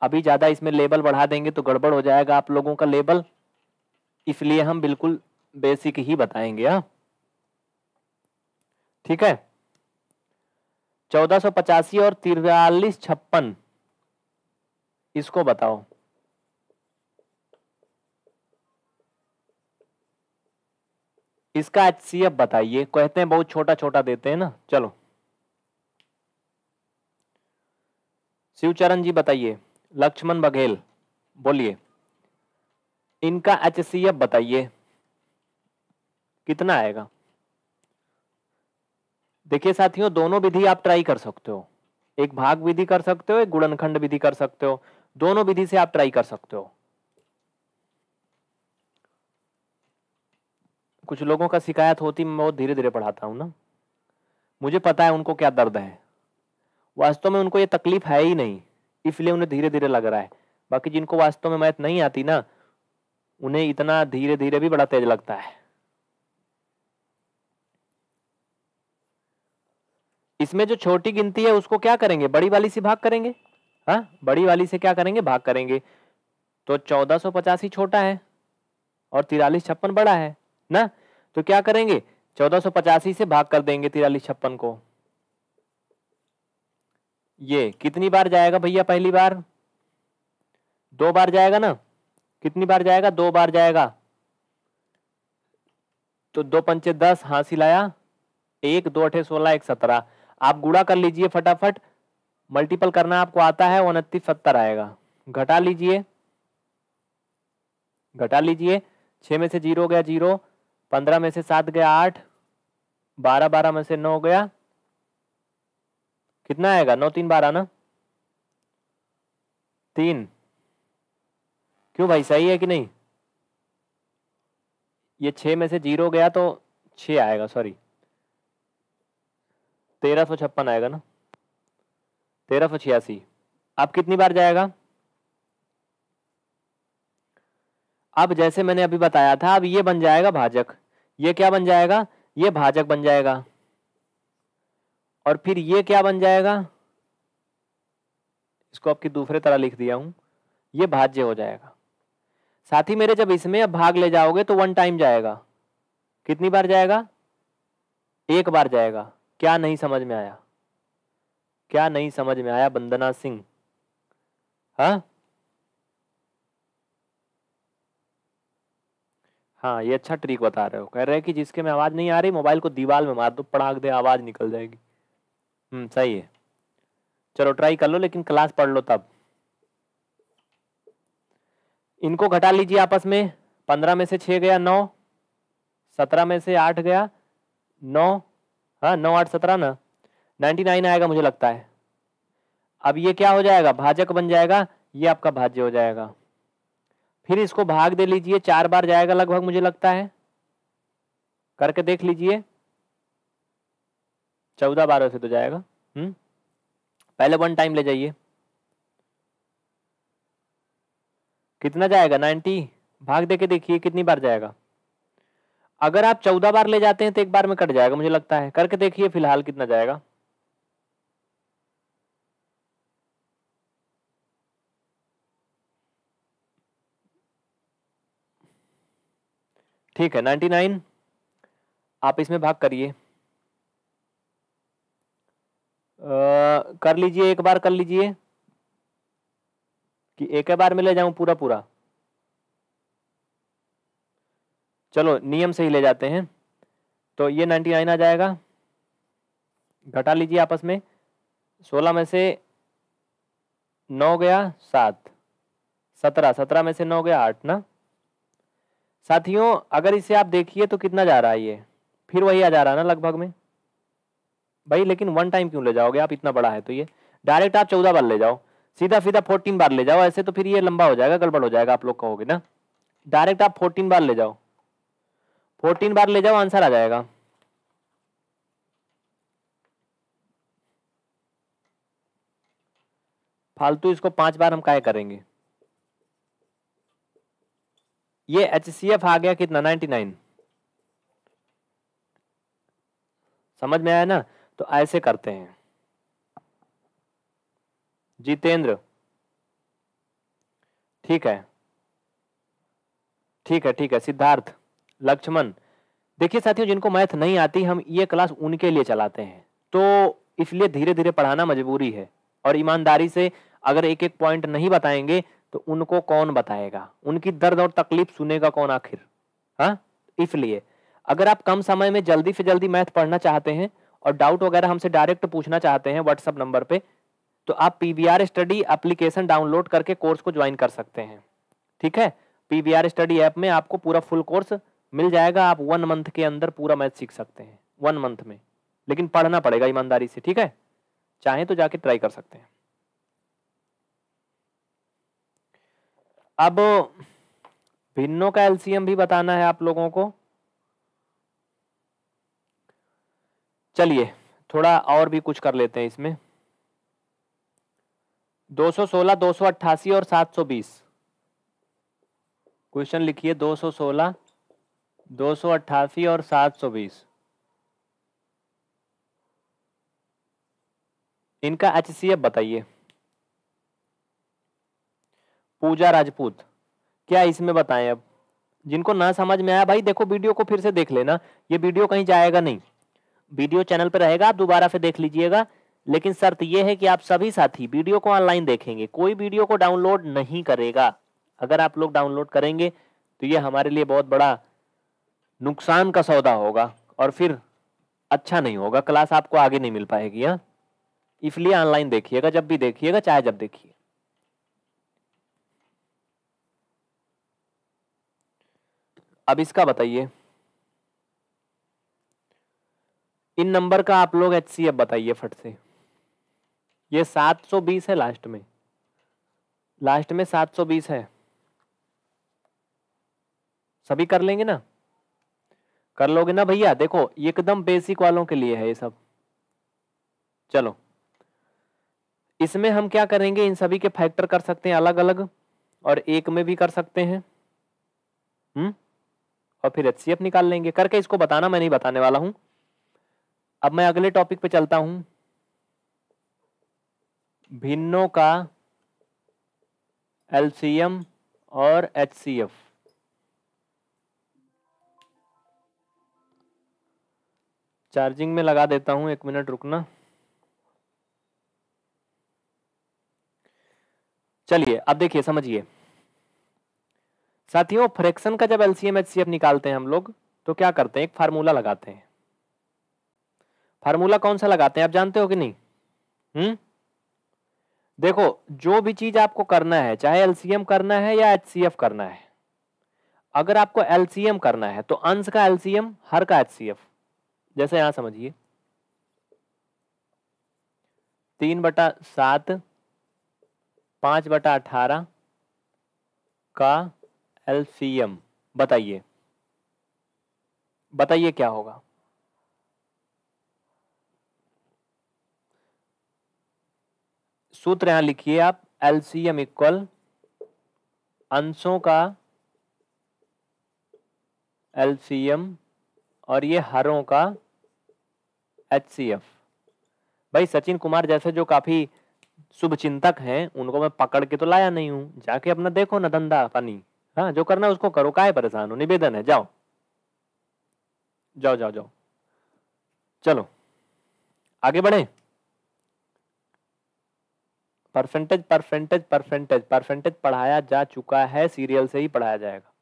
अभी ज़्यादा इसमें लेबल बढ़ा देंगे तो गड़बड़ हो जाएगा आप लोगों का लेबल इसलिए हम बिल्कुल बेसिक ही बताएंगे हाँ ठीक है चौदह और तिरालीस छप्पन इसको बताओ इसका एच सी एफ बताइए कहते हैं बहुत छोटा छोटा देते हैं ना चलो शिवचरण जी बताइए लक्ष्मण बघेल बोलिए इनका एच सी एफ बताइए कितना आएगा देखिए साथियों दोनों विधि आप ट्राई कर सकते हो एक भाग विधि कर सकते हो एक गुणनखंड विधि कर सकते हो दोनों विधि से आप ट्राई कर सकते हो कुछ लोगों का शिकायत होती मैं बहुत धीरे धीरे पढ़ाता हूं ना मुझे पता है उनको क्या दर्द है वास्तव में उनको ये तकलीफ है ही नहीं इसलिए उन्हें धीरे धीरे लग रहा है बाकी जिनको वास्तव में मैथ नहीं आती ना उन्हें इतना धीरे धीरे भी बड़ा तेज लगता है इसमें जो छोटी गिनती है उसको क्या करेंगे बड़ी वाली से भाग करेंगे हाँ बड़ी वाली से क्या करेंगे भाग करेंगे तो चौदह सौ पचासी छोटा है और तिरालीस छप्पन बड़ा है ना तो क्या करेंगे चौदह सौ पचासी से भाग कर देंगे तिरालीस छप्पन को ये कितनी बार जाएगा भैया पहली बार दो बार जाएगा ना कितनी बार जाएगा दो बार जाएगा तो दो पंचे दस हाँसी लाया एक दो अठे सोलह एक सत्रह आप गुड़ा कर लीजिए फटाफट मल्टीपल करना आपको आता है उनतीस सत्तर आएगा घटा लीजिए घटा लीजिए छः में से जीरो गया जीरो पंद्रह में से सात गया आठ बारह बारह में से नौ गया कितना आएगा नौ तीन बारह ना तीन क्यों भाई सही है कि नहीं ये छः में से जीरो गया तो छः आएगा सॉरी तेरह सौ छप्पन आएगा ना तेरह सौ छियासी अब कितनी बार जाएगा अब जैसे मैंने अभी बताया था अब ये बन जाएगा भाजक ये क्या बन जाएगा ये भाजक बन जाएगा और फिर ये क्या बन जाएगा इसको आपकी दूसरे तरह लिख दिया हूं ये भाज्य हो जाएगा साथ ही मेरे जब इसमें अब भाग ले जाओगे तो वन टाइम जाएगा कितनी बार जाएगा एक बार जाएगा क्या नहीं समझ में आया क्या नहीं समझ में आया बंदना सिंह हाँ हाँ ये अच्छा ट्रिक बता रहे हो कह रहे हैं कि जिसके में आवाज़ नहीं आ रही मोबाइल को दीवार में मार दो पढ़ाक दे आवाज़ निकल जाएगी हम्म, सही है चलो ट्राई कर लो लेकिन क्लास पढ़ लो तब इनको घटा लीजिए आपस में पंद्रह में से छः गया नौ सत्रह में से आठ गया नौ हाँ नौ आठ सत्रह ना नाइन्टी नाइन आएगा मुझे लगता है अब ये क्या हो जाएगा भाजक बन जाएगा ये आपका भाज्य हो जाएगा फिर इसको भाग दे लीजिए चार बार जाएगा लगभग मुझे लगता है करके देख लीजिए चौदह बारह से तो जाएगा हम्म पहले वन टाइम ले जाइए कितना जाएगा नाइन्टी भाग दे के देखिए कितनी बार जाएगा अगर आप चौदह बार ले जाते हैं तो एक बार में कट जाएगा मुझे लगता है करके देखिए फिलहाल कितना जाएगा ठीक है नाइन्टी नाइन आप इसमें भाग करिए कर लीजिए एक बार कर लीजिए कि एक बार में ले जाऊं पूरा पूरा चलो नियम से ही ले जाते हैं तो ये नाइन्टी नाइन आ जाएगा घटा लीजिए आपस में सोलह में से नौ गया सात सत्रह सत्रह में से नौ गया आठ ना साथियों अगर इसे आप देखिए तो कितना जा रहा है ये फिर वही आ जा रहा है ना लगभग में भाई लेकिन वन टाइम क्यों ले जाओगे आप इतना बड़ा है तो ये डायरेक्ट आप चौदह बार ले जाओ सीधा सीधा फोर्टीन बार ले जाओ ऐसे तो फिर ये लंबा हो जाएगा गड़बड़ हो जाएगा आप लोग कहोगे ना डायरेक्ट आप फोर्टीन बार ले जाओ फोर्टीन बार ले जाओ आंसर आ जाएगा फालतू इसको पांच बार हम काय करेंगे ये एच सी एफ आ गया कितना नाइनटी नाइन समझ में आया ना तो ऐसे करते हैं जितेंद्र ठीक है ठीक है ठीक है सिद्धार्थ लक्ष्मण देखिए साथियों जिनको मैथ नहीं आती हम ये क्लास उनके लिए चलाते हैं तो इसलिए धीरे धीरे पढ़ाना मजबूरी है और ईमानदारी से अगर एक एक पॉइंट नहीं बताएंगे तो उनको कौन बताएगा उनकी दर्द और तकलीफ सुनेगा कौन आखिर हाँ इसलिए अगर आप कम समय में जल्दी से जल्दी मैथ पढ़ना चाहते हैं और डाउट वगैरह हमसे डायरेक्ट पूछना चाहते हैं व्हाट्सअप नंबर पे तो आप P V R study application download करके कोर्स को ज्वाइन कर सकते हैं ठीक है P V R study app में आपको पूरा फुल कोर्स मिल जाएगा आप वन मंथ के अंदर पूरा मैथ सीख सकते हैं वन मंथ में लेकिन पढ़ना पड़ेगा ईमानदारी से ठीक है चाहें तो जाके ट्राई कर सकते हैं अब भिन्नों का एलसीएम भी बताना है आप लोगों को चलिए थोड़ा और भी कुछ कर लेते हैं इसमें 216, 288 और 720 क्वेश्चन लिखिए 216, 288 और 720 इनका एच बताइए पूजा राजपूत क्या इसमें बताएं अब जिनको ना समझ में आया भाई देखो वीडियो को फिर से देख लेना ये वीडियो कहीं जाएगा नहीं वीडियो चैनल पर रहेगा आप दोबारा फिर देख लीजिएगा लेकिन शर्त यह है कि आप सभी साथी वीडियो को ऑनलाइन देखेंगे कोई वीडियो को डाउनलोड नहीं करेगा अगर आप लोग डाउनलोड करेंगे तो ये हमारे लिए बहुत बड़ा नुकसान का सौदा होगा और फिर अच्छा नहीं होगा क्लास आपको आगे नहीं मिल पाएगी हाँ इसलिए ऑनलाइन देखिएगा जब भी देखिएगा चाहे जब देखिए अब इसका बताइए इन नंबर का आप लोग एच बताइए फट से ये 720 है लास्ट में लास्ट में 720 है सभी कर लेंगे ना कर लोगे ना भैया देखो एकदम बेसिक वालों के लिए है ये सब चलो इसमें हम क्या करेंगे इन सभी के फैक्टर कर सकते हैं अलग अलग और एक में भी कर सकते हैं हम्म और फिर एच निकाल लेंगे करके इसको बताना मैं नहीं बताने वाला हूँ अब मैं अगले टॉपिक पे चलता हूँ भिन्नों का एलसीएम और एफ चार्जिंग में लगा देता हूँ एक मिनट रुकना चलिए अब देखिए समझिए साथियों फ्रैक्शन का जब एलसीएम एचसीएफ निकालते हैं हम लोग तो क्या करते हैं एक फार्मूला लगाते हैं फार्मूला कौन सा लगाते हैं आप जानते हो कि नहीं हम्म देखो जो भी चीज आपको करना है चाहे एलसीएम करना है या एचसीएफ करना है अगर आपको एलसीएम करना है तो अंश का एलसीएम हर का एचसीएफ जैसे यहां समझिए तीन बटा सात पांच बटा अठारह का एलसीएम बताइए बताइए क्या होगा सूत्र यहां लिखिए आप एलसीएम इक्वल अंशों का एलसीएम और ये हरों का एच भाई सचिन कुमार जैसे जो काफ़ी शुभ चिंतक हैं उनको मैं पकड़ के तो लाया नहीं हूं जाके अपना देखो ना धंधा पानी हाँ जो करना है उसको करो का परेशान हो निवेदन है जाओ जाओ जाओ जाओ चलो आगे बढ़े परसेंटेज परसेंटेज परसेंटेज परसेंटेज पढ़ाया जा चुका है सीरियल से ही पढ़ाया जाएगा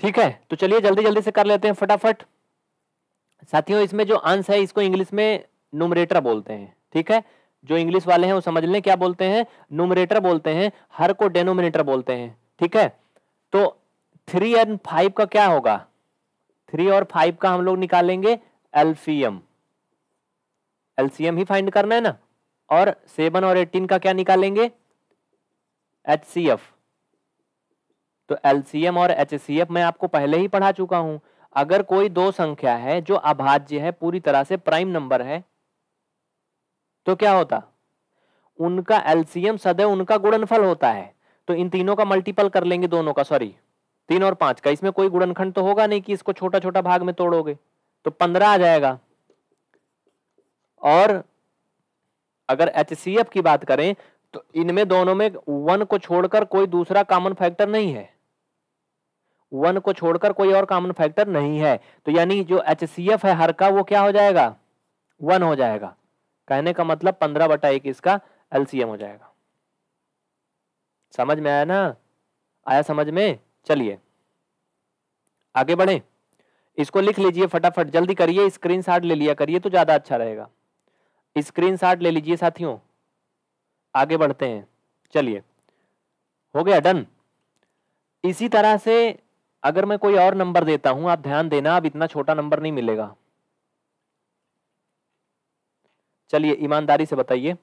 ठीक है तो चलिए जल्दी जल्दी से कर लेते हैं फटाफट साथियों इसमें जो आंस है इसको इंग्लिश में नुमरेटर बोलते हैं ठीक है जो इंग्लिश वाले हैं वो समझ लें क्या बोलते हैं नोमिनेटर बोलते हैं हर को डेनोमिनेटर बोलते हैं ठीक है तो थ्री एंड फाइव का क्या होगा थ्री और फाइव का हम लोग निकालेंगे एल्फियम एल्सियम ही फाइंड करना है ना और सेवन और एटीन का क्या निकालेंगे एच सी एफ तो एलसीएम और एच सी एफ मैं आपको पहले ही पढ़ा चुका हूं अगर कोई दो संख्या है जो अभाज्य है पूरी तरह से प्राइम नंबर है तो क्या होता उनका एलसीएम सदैव उनका गुणनफल होता है तो इन तीनों का मल्टीपल कर लेंगे दोनों का सॉरी तीन और पांच का इसमें कोई गुणनखंड तो होगा नहीं कि इसको छोटा छोटा भाग में तोड़ोगे तो पंद्रह आ जाएगा और अगर एच की बात करें तो इनमें दोनों में वन को छोड़कर कोई दूसरा कॉमन फैक्टर नहीं है वन को छोड़कर कोई और कॉमन फैक्टर नहीं है तो यानी जो एच है हर का वो क्या हो जाएगा वन हो जाएगा कहने का मतलब पंद्रह बटा एक इसका एलसीएम हो जाएगा समझ में आया ना आया समझ में चलिए आगे बढ़े इसको लिख लीजिए फटाफट जल्दी करिए स्क्रीन शॉट ले लिया करिए तो ज़्यादा अच्छा रहेगा स्क्रीन शॉट ले लीजिए साथियों आगे बढ़ते हैं चलिए हो गया डन इसी तरह से अगर मैं कोई और नंबर देता हूं आप ध्यान देना अब इतना छोटा नंबर नहीं मिलेगा चलिए ईमानदारी से बताइए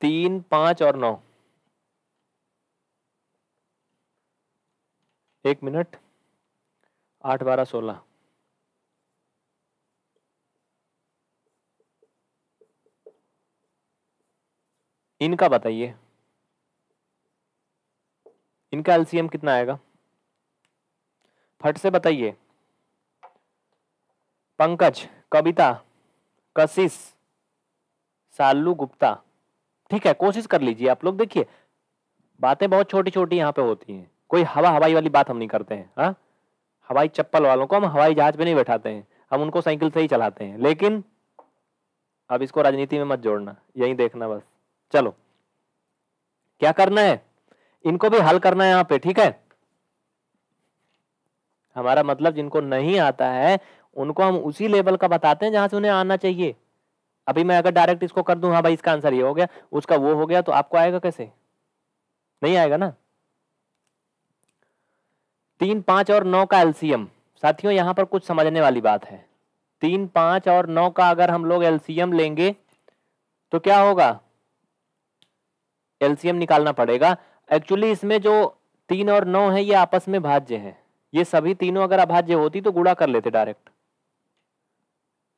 तीन पांच और नौ एक मिनट आठ बारह सोलह इनका बताइए इनका एलसीएम कितना आएगा फट से बताइए पंकज कविता कशिश सालू गुप्ता ठीक है कोशिश कर लीजिए आप लोग देखिए बातें बहुत छोटी छोटी यहाँ पे होती हैं कोई हवा हवाई वाली बात हम नहीं करते हैं हाँ हवाई चप्पल वालों को हम हवाई जहाज पे नहीं बैठाते हैं हम उनको साइकिल से ही चलाते हैं लेकिन अब इसको राजनीति में मत जोड़ना यही देखना बस चलो क्या करना है इनको भी हल करना है यहाँ पे ठीक है हमारा मतलब जिनको नहीं आता है उनको हम उसी लेवल का बताते हैं जहाँ से उन्हें आना चाहिए अभी मैं अगर डायरेक्ट इसको कर दूं हाँ भाई इसका आंसर ये हो गया उसका वो हो गया तो आपको आएगा कैसे नहीं आएगा ना तीन पाँच और नौ का एलसीएम साथियों यहाँ पर कुछ समझने वाली बात है तीन पाँच और नौ का अगर हम लोग एलसीएम लेंगे तो क्या होगा एलसीएम निकालना पड़ेगा एक्चुअली इसमें जो तीन और नौ है ये आपस में भाज्य हैं ये सभी तीनों अगर अभाज्य होती तो गुड़ा कर लेते डायरेक्ट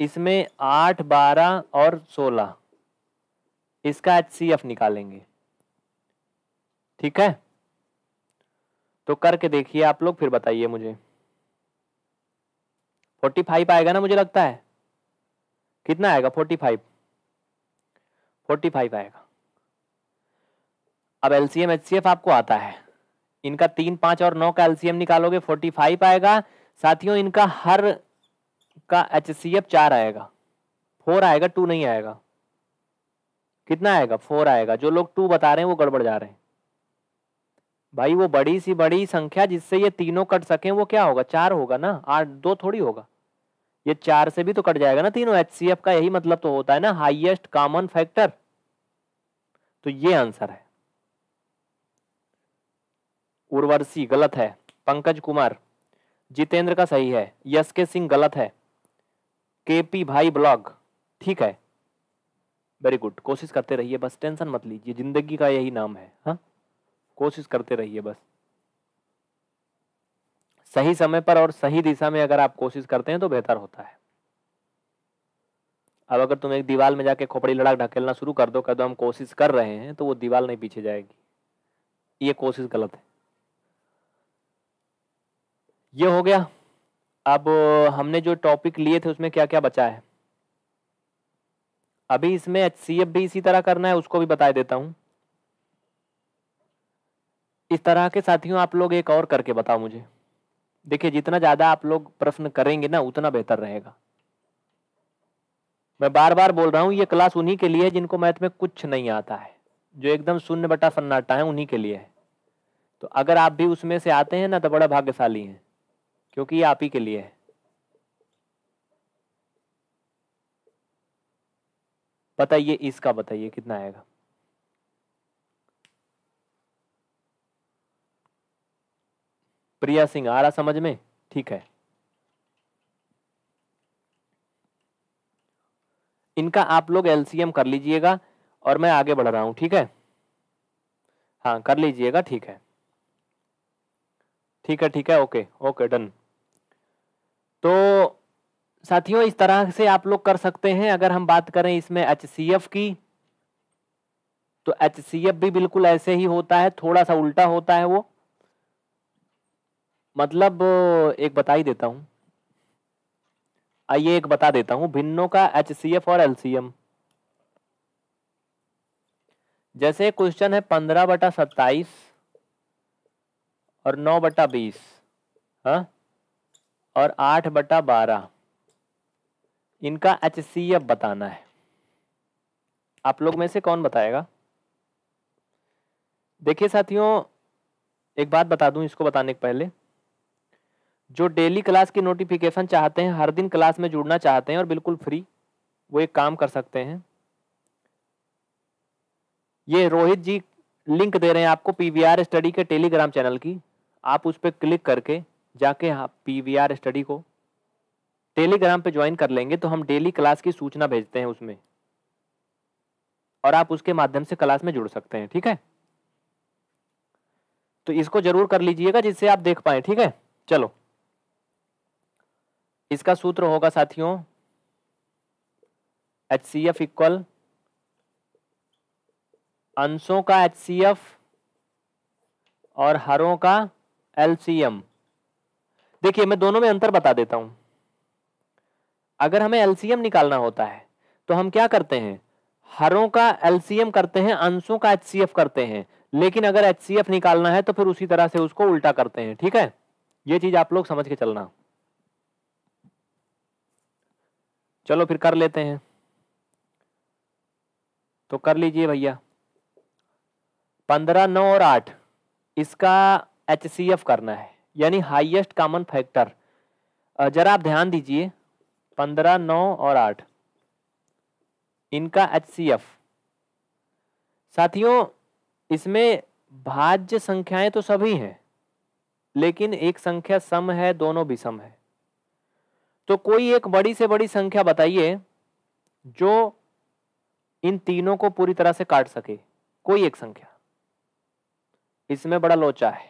इसमें आठ बारह और सोलह इसका एच सी एफ निकालेंगे ठीक है तो करके देखिए आप लोग फिर बताइए मुझे फोर्टी फाइव आएगा ना मुझे लगता है कितना आएगा फोर्टी फाइव फोर्टी फाइव आएगा अब एलसीएम एचसीएफ आपको आता है इनका तीन पांच और नौ का एलसीएम निकालोगे फोर्टी फाइव आएगा साथियों इनका हर का एच सी एफ चार आएगा फोर आएगा टू नहीं आएगा कितना आएगा फोर आएगा जो लोग टू बता रहे हैं वो गड़बड़ जा रहे हैं भाई वो बड़ी सी बड़ी संख्या जिससे ये तीनों कट सकें वो क्या होगा चार होगा ना आठ दो थोड़ी होगा ये चार से भी तो कट जाएगा ना तीनों एच सी एफ का यही मतलब तो होता है ना हाइएस्ट कॉमन फैक्टर तो ये आंसर है उर्वशी गलत है पंकज कुमार जितेंद्र का सही है यश के सिंह गलत है के पी भाई ब्लॉग ठीक है वेरी गुड कोशिश करते रहिए बस टेंशन मत लीजिए जिंदगी का यही नाम है हाँ कोशिश करते रहिए बस सही समय पर और सही दिशा में अगर आप कोशिश करते हैं तो बेहतर होता है अब अगर तुम एक दीवार में जाके खोपड़ी लड़ाक ढकेलना शुरू कर दो दो हम कोशिश कर रहे हैं तो वो दीवार नहीं पीछे जाएगी ये कोशिश गलत है ये हो गया अब हमने जो टॉपिक लिए थे उसमें क्या क्या बचा है अभी इसमें एच भी इसी तरह करना है उसको भी बता देता हूँ इस तरह के साथियों आप लोग एक और करके बताओ मुझे देखिए जितना ज़्यादा आप लोग प्रश्न करेंगे ना उतना बेहतर रहेगा मैं बार बार बोल रहा हूँ ये क्लास उन्हीं के लिए है जिनको मैथ में कुछ नहीं आता है जो एकदम शून्य बटा सन्नाटा है उन्हीं के लिए है तो अगर आप भी उसमें से आते हैं ना तो बड़ा भाग्यशाली हैं क्योंकि ये आप ही के लिए है बताइए इसका बताइए कितना आएगा प्रिया सिंह आ रहा समझ में ठीक है इनका आप लोग एलसीएम कर लीजिएगा और मैं आगे बढ़ रहा हूं ठीक है हाँ कर लीजिएगा ठीक है ठीक है ठीक है ओके ओके डन तो साथियों इस तरह से आप लोग कर सकते हैं अगर हम बात करें इसमें एच की तो एच भी बिल्कुल ऐसे ही होता है थोड़ा सा उल्टा होता है वो मतलब एक बता ही देता हूं आइए एक बता देता हूं भिन्नों का एच और एल जैसे क्वेश्चन है पंद्रह बटा सत्ताईस और नौ बटा बीस हाँ और आठ बटा बारह इनका एच सी एफ बताना है आप लोग में से कौन बताएगा देखिए साथियों एक बात बता दूं इसको बताने के पहले जो डेली क्लास की नोटिफिकेशन चाहते हैं हर दिन क्लास में जुड़ना चाहते हैं और बिल्कुल फ्री वो एक काम कर सकते हैं ये रोहित जी लिंक दे रहे हैं आपको पीवीआर स्टडी के टेलीग्राम चैनल की आप उस पर क्लिक करके जाके आप पी वी आर स्टडी को टेलीग्राम पे ज्वाइन कर लेंगे तो हम डेली क्लास की सूचना भेजते हैं उसमें और आप उसके माध्यम से क्लास में जुड़ सकते हैं ठीक है तो इसको जरूर कर लीजिएगा जिससे आप देख पाए ठीक है चलो इसका सूत्र होगा साथियों एच सी एफ इक्वल अंशों का एच सी एफ और हरों का एल सी एम देखिए मैं दोनों में अंतर बता देता हूं अगर हमें एलसीएम निकालना होता है तो हम क्या करते हैं हरों का एलसीएम करते हैं अंशों का एचसीएफ करते हैं लेकिन अगर एचसीएफ निकालना है तो फिर उसी तरह से उसको उल्टा करते हैं ठीक है ये चीज आप लोग समझ के चलना चलो फिर कर लेते हैं तो कर लीजिए भैया पंद्रह नौ और आठ इसका एच करना है यानी हाईएस्ट कॉमन फैक्टर जरा आप ध्यान दीजिए पंद्रह नौ और आठ इनका एच सी एफ साथियों इसमें भाज्य संख्याएं तो सभी हैं लेकिन एक संख्या सम है दोनों विषम है तो कोई एक बड़ी से बड़ी संख्या बताइए जो इन तीनों को पूरी तरह से काट सके कोई एक संख्या इसमें बड़ा लोचा है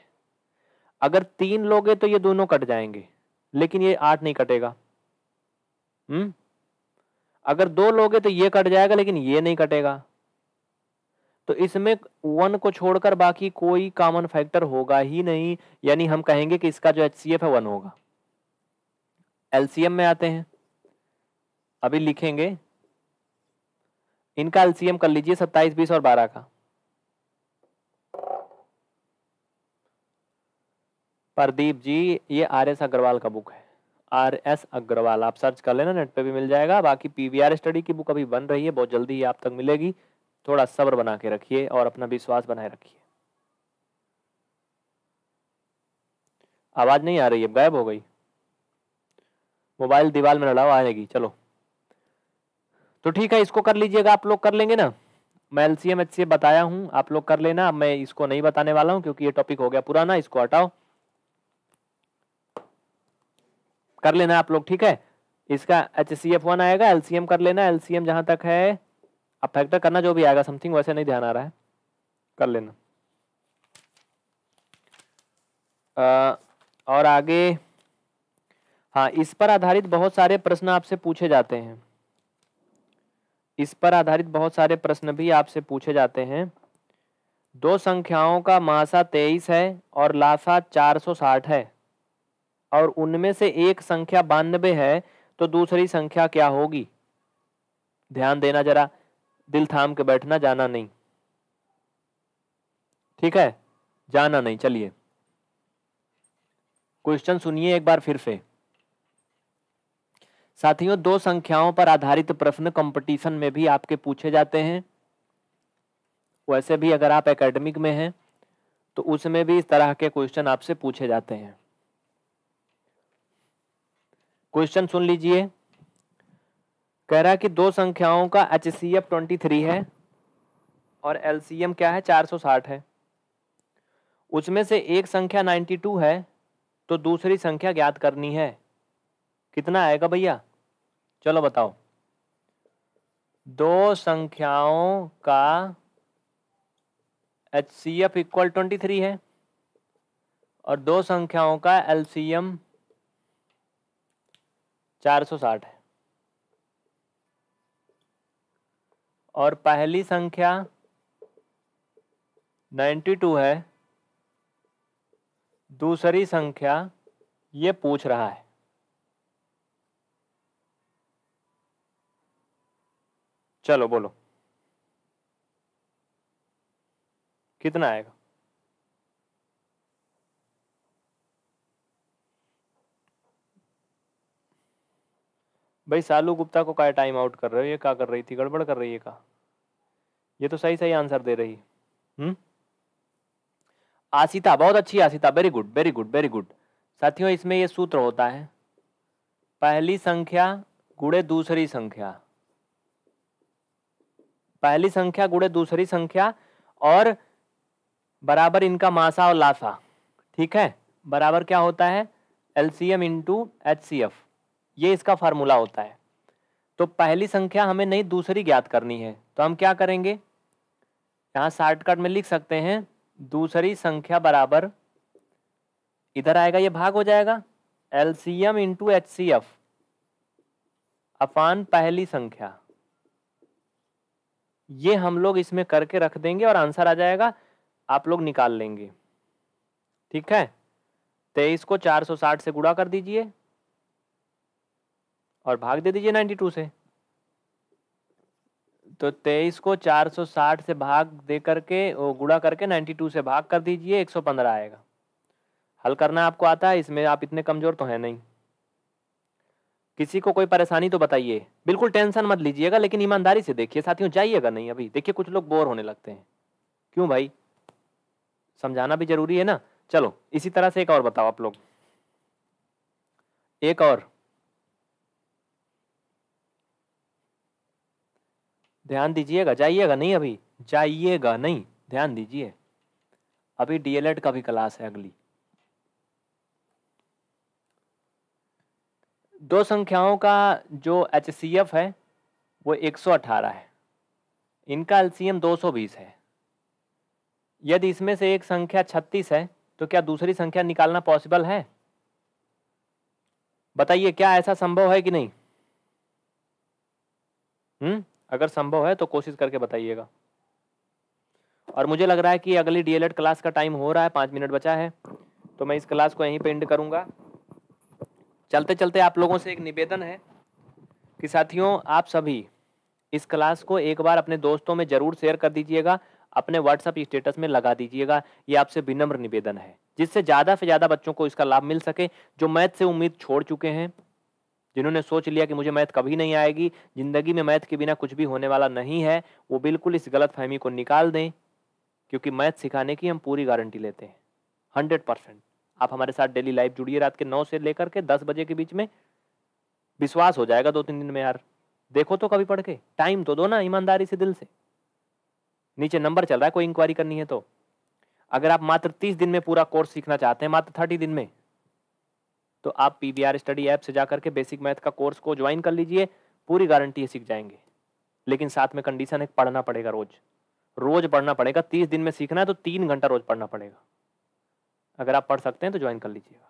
अगर तीन लोगे तो ये दोनों कट जाएंगे लेकिन ये आठ नहीं कटेगा हम्म अगर दो लोगे तो ये कट जाएगा लेकिन ये नहीं कटेगा तो इसमें वन को छोड़कर बाकी कोई कॉमन फैक्टर होगा ही नहीं यानी हम कहेंगे कि इसका जो एच है वन होगा एलसीएम में आते हैं अभी लिखेंगे इनका एलसीएम कर लीजिए सत्ताईस बीस और बारह का प्रदीप जी ये आर एस अग्रवाल का बुक है आर एस अग्रवाल आप सर्च कर लेना नेट पे भी मिल जाएगा बाकी पी वी आर स्टडी की बुक अभी बन रही है बहुत जल्दी ही आप तक मिलेगी थोड़ा सब्र बना के रखिए और अपना विश्वास बनाए रखिए आवाज़ नहीं आ रही है गायब हो गई मोबाइल दीवार में लड़ाओ आएगी चलो तो ठीक है इसको कर लीजिएगा आप लोग कर लेंगे ना मैं L C M H C बताया हूँ आप लोग कर लेना मैं इसको नहीं बताने वाला हूँ क्योंकि ये टॉपिक हो गया पुराना इसको हटाओ कर लेना आप लोग ठीक है इसका एच सी एफ वन आएगा एलसीएम कर लेना एलसीएम जहाँ तक है अब फैक्टर तो करना जो भी आएगा समथिंग वैसे नहीं ध्यान आ रहा है कर लेना आ, और आगे हाँ इस पर आधारित बहुत सारे प्रश्न आपसे पूछे जाते हैं इस पर आधारित बहुत सारे प्रश्न भी आपसे पूछे जाते हैं दो संख्याओं का मासा तेईस है और लाफा चार सौ साठ है और उनमें से एक संख्या बानबे है तो दूसरी संख्या क्या होगी ध्यान देना जरा दिल थाम के बैठना जाना नहीं ठीक है जाना नहीं चलिए क्वेश्चन सुनिए एक बार फिर से साथियों दो संख्याओं पर आधारित प्रश्न कंपटीशन में भी आपके पूछे जाते हैं वैसे भी अगर आप एकेडमिक में हैं तो उसमें भी इस तरह के क्वेश्चन आपसे पूछे जाते हैं क्वेश्चन सुन लीजिए कह रहा है कि दो संख्याओं का H C F twenty three है और एल सी एम क्या है चार सौ साठ है उसमें से एक संख्या नाइन्टी टू है तो दूसरी संख्या ज्ञात करनी है कितना आएगा भैया चलो बताओ दो संख्याओं का H C F equal twenty three है और दो संख्याओं का एल सी एम चार सौ साठ है और पहली संख्या नाइन्टी टू है दूसरी संख्या ये पूछ रहा है चलो बोलो कितना आएगा भाई सालू गुप्ता को क्या टाइम आउट कर रहे हो ये क्या कर रही थी गड़बड़ कर रही है का ये तो सही सही आंसर दे रही हम्म आशिता बहुत अच्छी Ashita very good very good very good साथियों इसमें ये सूत्र होता है पहली संख्या गुड़े दूसरी संख्या पहली संख्या गुड़े दूसरी संख्या और बराबर इनका मासा और लासा ठीक है बराबर क्या होता है L C M into H C F ये इसका फार्मूला होता है तो पहली संख्या हमें नहीं दूसरी ज्ञात करनी है तो हम क्या करेंगे यहाँ शॉर्टकट में लिख सकते हैं दूसरी संख्या बराबर इधर आएगा ये भाग हो जाएगा L C M into H C F Afan पहली संख्या ये हम लोग इसमें करके रख देंगे और आंसर आ जाएगा आप लोग निकाल लेंगे ठीक है तेईस को 460 से गुड़ा कर दीजिए और भाग दे दीजिए 92 से तो 23 को 460 से भाग दे करके वो गुड़ा करके 92 से भाग कर दीजिए 115 आएगा हल करना आपको आता है इसमें आप इतने कमज़ोर तो हैं नहीं किसी को कोई परेशानी तो बताइए बिल्कुल टेंशन मत लीजिएगा लेकिन ईमानदारी से देखिए साथियों जाइएगा नहीं अभी देखिए कुछ लोग बोर होने लगते हैं क्यों भाई समझाना भी जरूरी है ना चलो इसी तरह से एक और बताओ आप लोग एक और ध्यान दीजिएगा जाइएगा नहीं अभी जाइएगा नहीं ध्यान दीजिए अभी डीएलएड का भी क्लास है अगली दो संख्याओं का जो एच है वो 118 है इनका एलसीएम 220 है यदि इसमें से एक संख्या 36 है तो क्या दूसरी संख्या निकालना पॉसिबल है बताइए क्या ऐसा संभव है कि नहीं हम्म अगर संभव है तो कोशिश करके बताइएगा और मुझे लग रहा है कि अगली डीएलएड क्लास का टाइम हो रहा है पाँच मिनट बचा है तो मैं इस क्लास को यहीं पर एंड करूँगा चलते चलते आप लोगों से एक निवेदन है कि साथियों आप सभी इस क्लास को एक बार अपने दोस्तों में ज़रूर शेयर कर दीजिएगा अपने व्हाट्सअप स्टेटस में लगा दीजिएगा ये आपसे विनम्र निवेदन है जिससे ज़्यादा से ज़्यादा बच्चों को इसका लाभ मिल सके जो मैथ से उम्मीद छोड़ चुके हैं जिन्होंने सोच लिया कि मुझे मैथ कभी नहीं आएगी ज़िंदगी में मैथ के बिना कुछ भी होने वाला नहीं है वो बिल्कुल इस गलत फहमी को निकाल दें क्योंकि मैथ सिखाने की हम पूरी गारंटी लेते हैं हंड्रेड परसेंट आप हमारे साथ डेली लाइफ जुड़िए रात के नौ से लेकर के दस बजे के बीच में विश्वास हो जाएगा दो तीन दिन में यार देखो तो कभी पढ़ के टाइम तो दो ना ईमानदारी से दिल से नीचे नंबर चल रहा है कोई इंक्वायरी करनी है तो अगर आप मात्र तीस दिन में पूरा कोर्स सीखना चाहते हैं मात्र थर्टी दिन में तो आप पी आर स्टडी ऐप से जा करके बेसिक मैथ का कोर्स को ज्वाइन कर लीजिए पूरी गारंटी है सीख जाएंगे लेकिन साथ में कंडीशन है पढ़ना पड़ेगा रोज रोज पढ़ना पड़ेगा तीस दिन में सीखना है तो तीन घंटा रोज पढ़ना पड़ेगा अगर आप पढ़ सकते हैं तो ज्वाइन कर लीजिएगा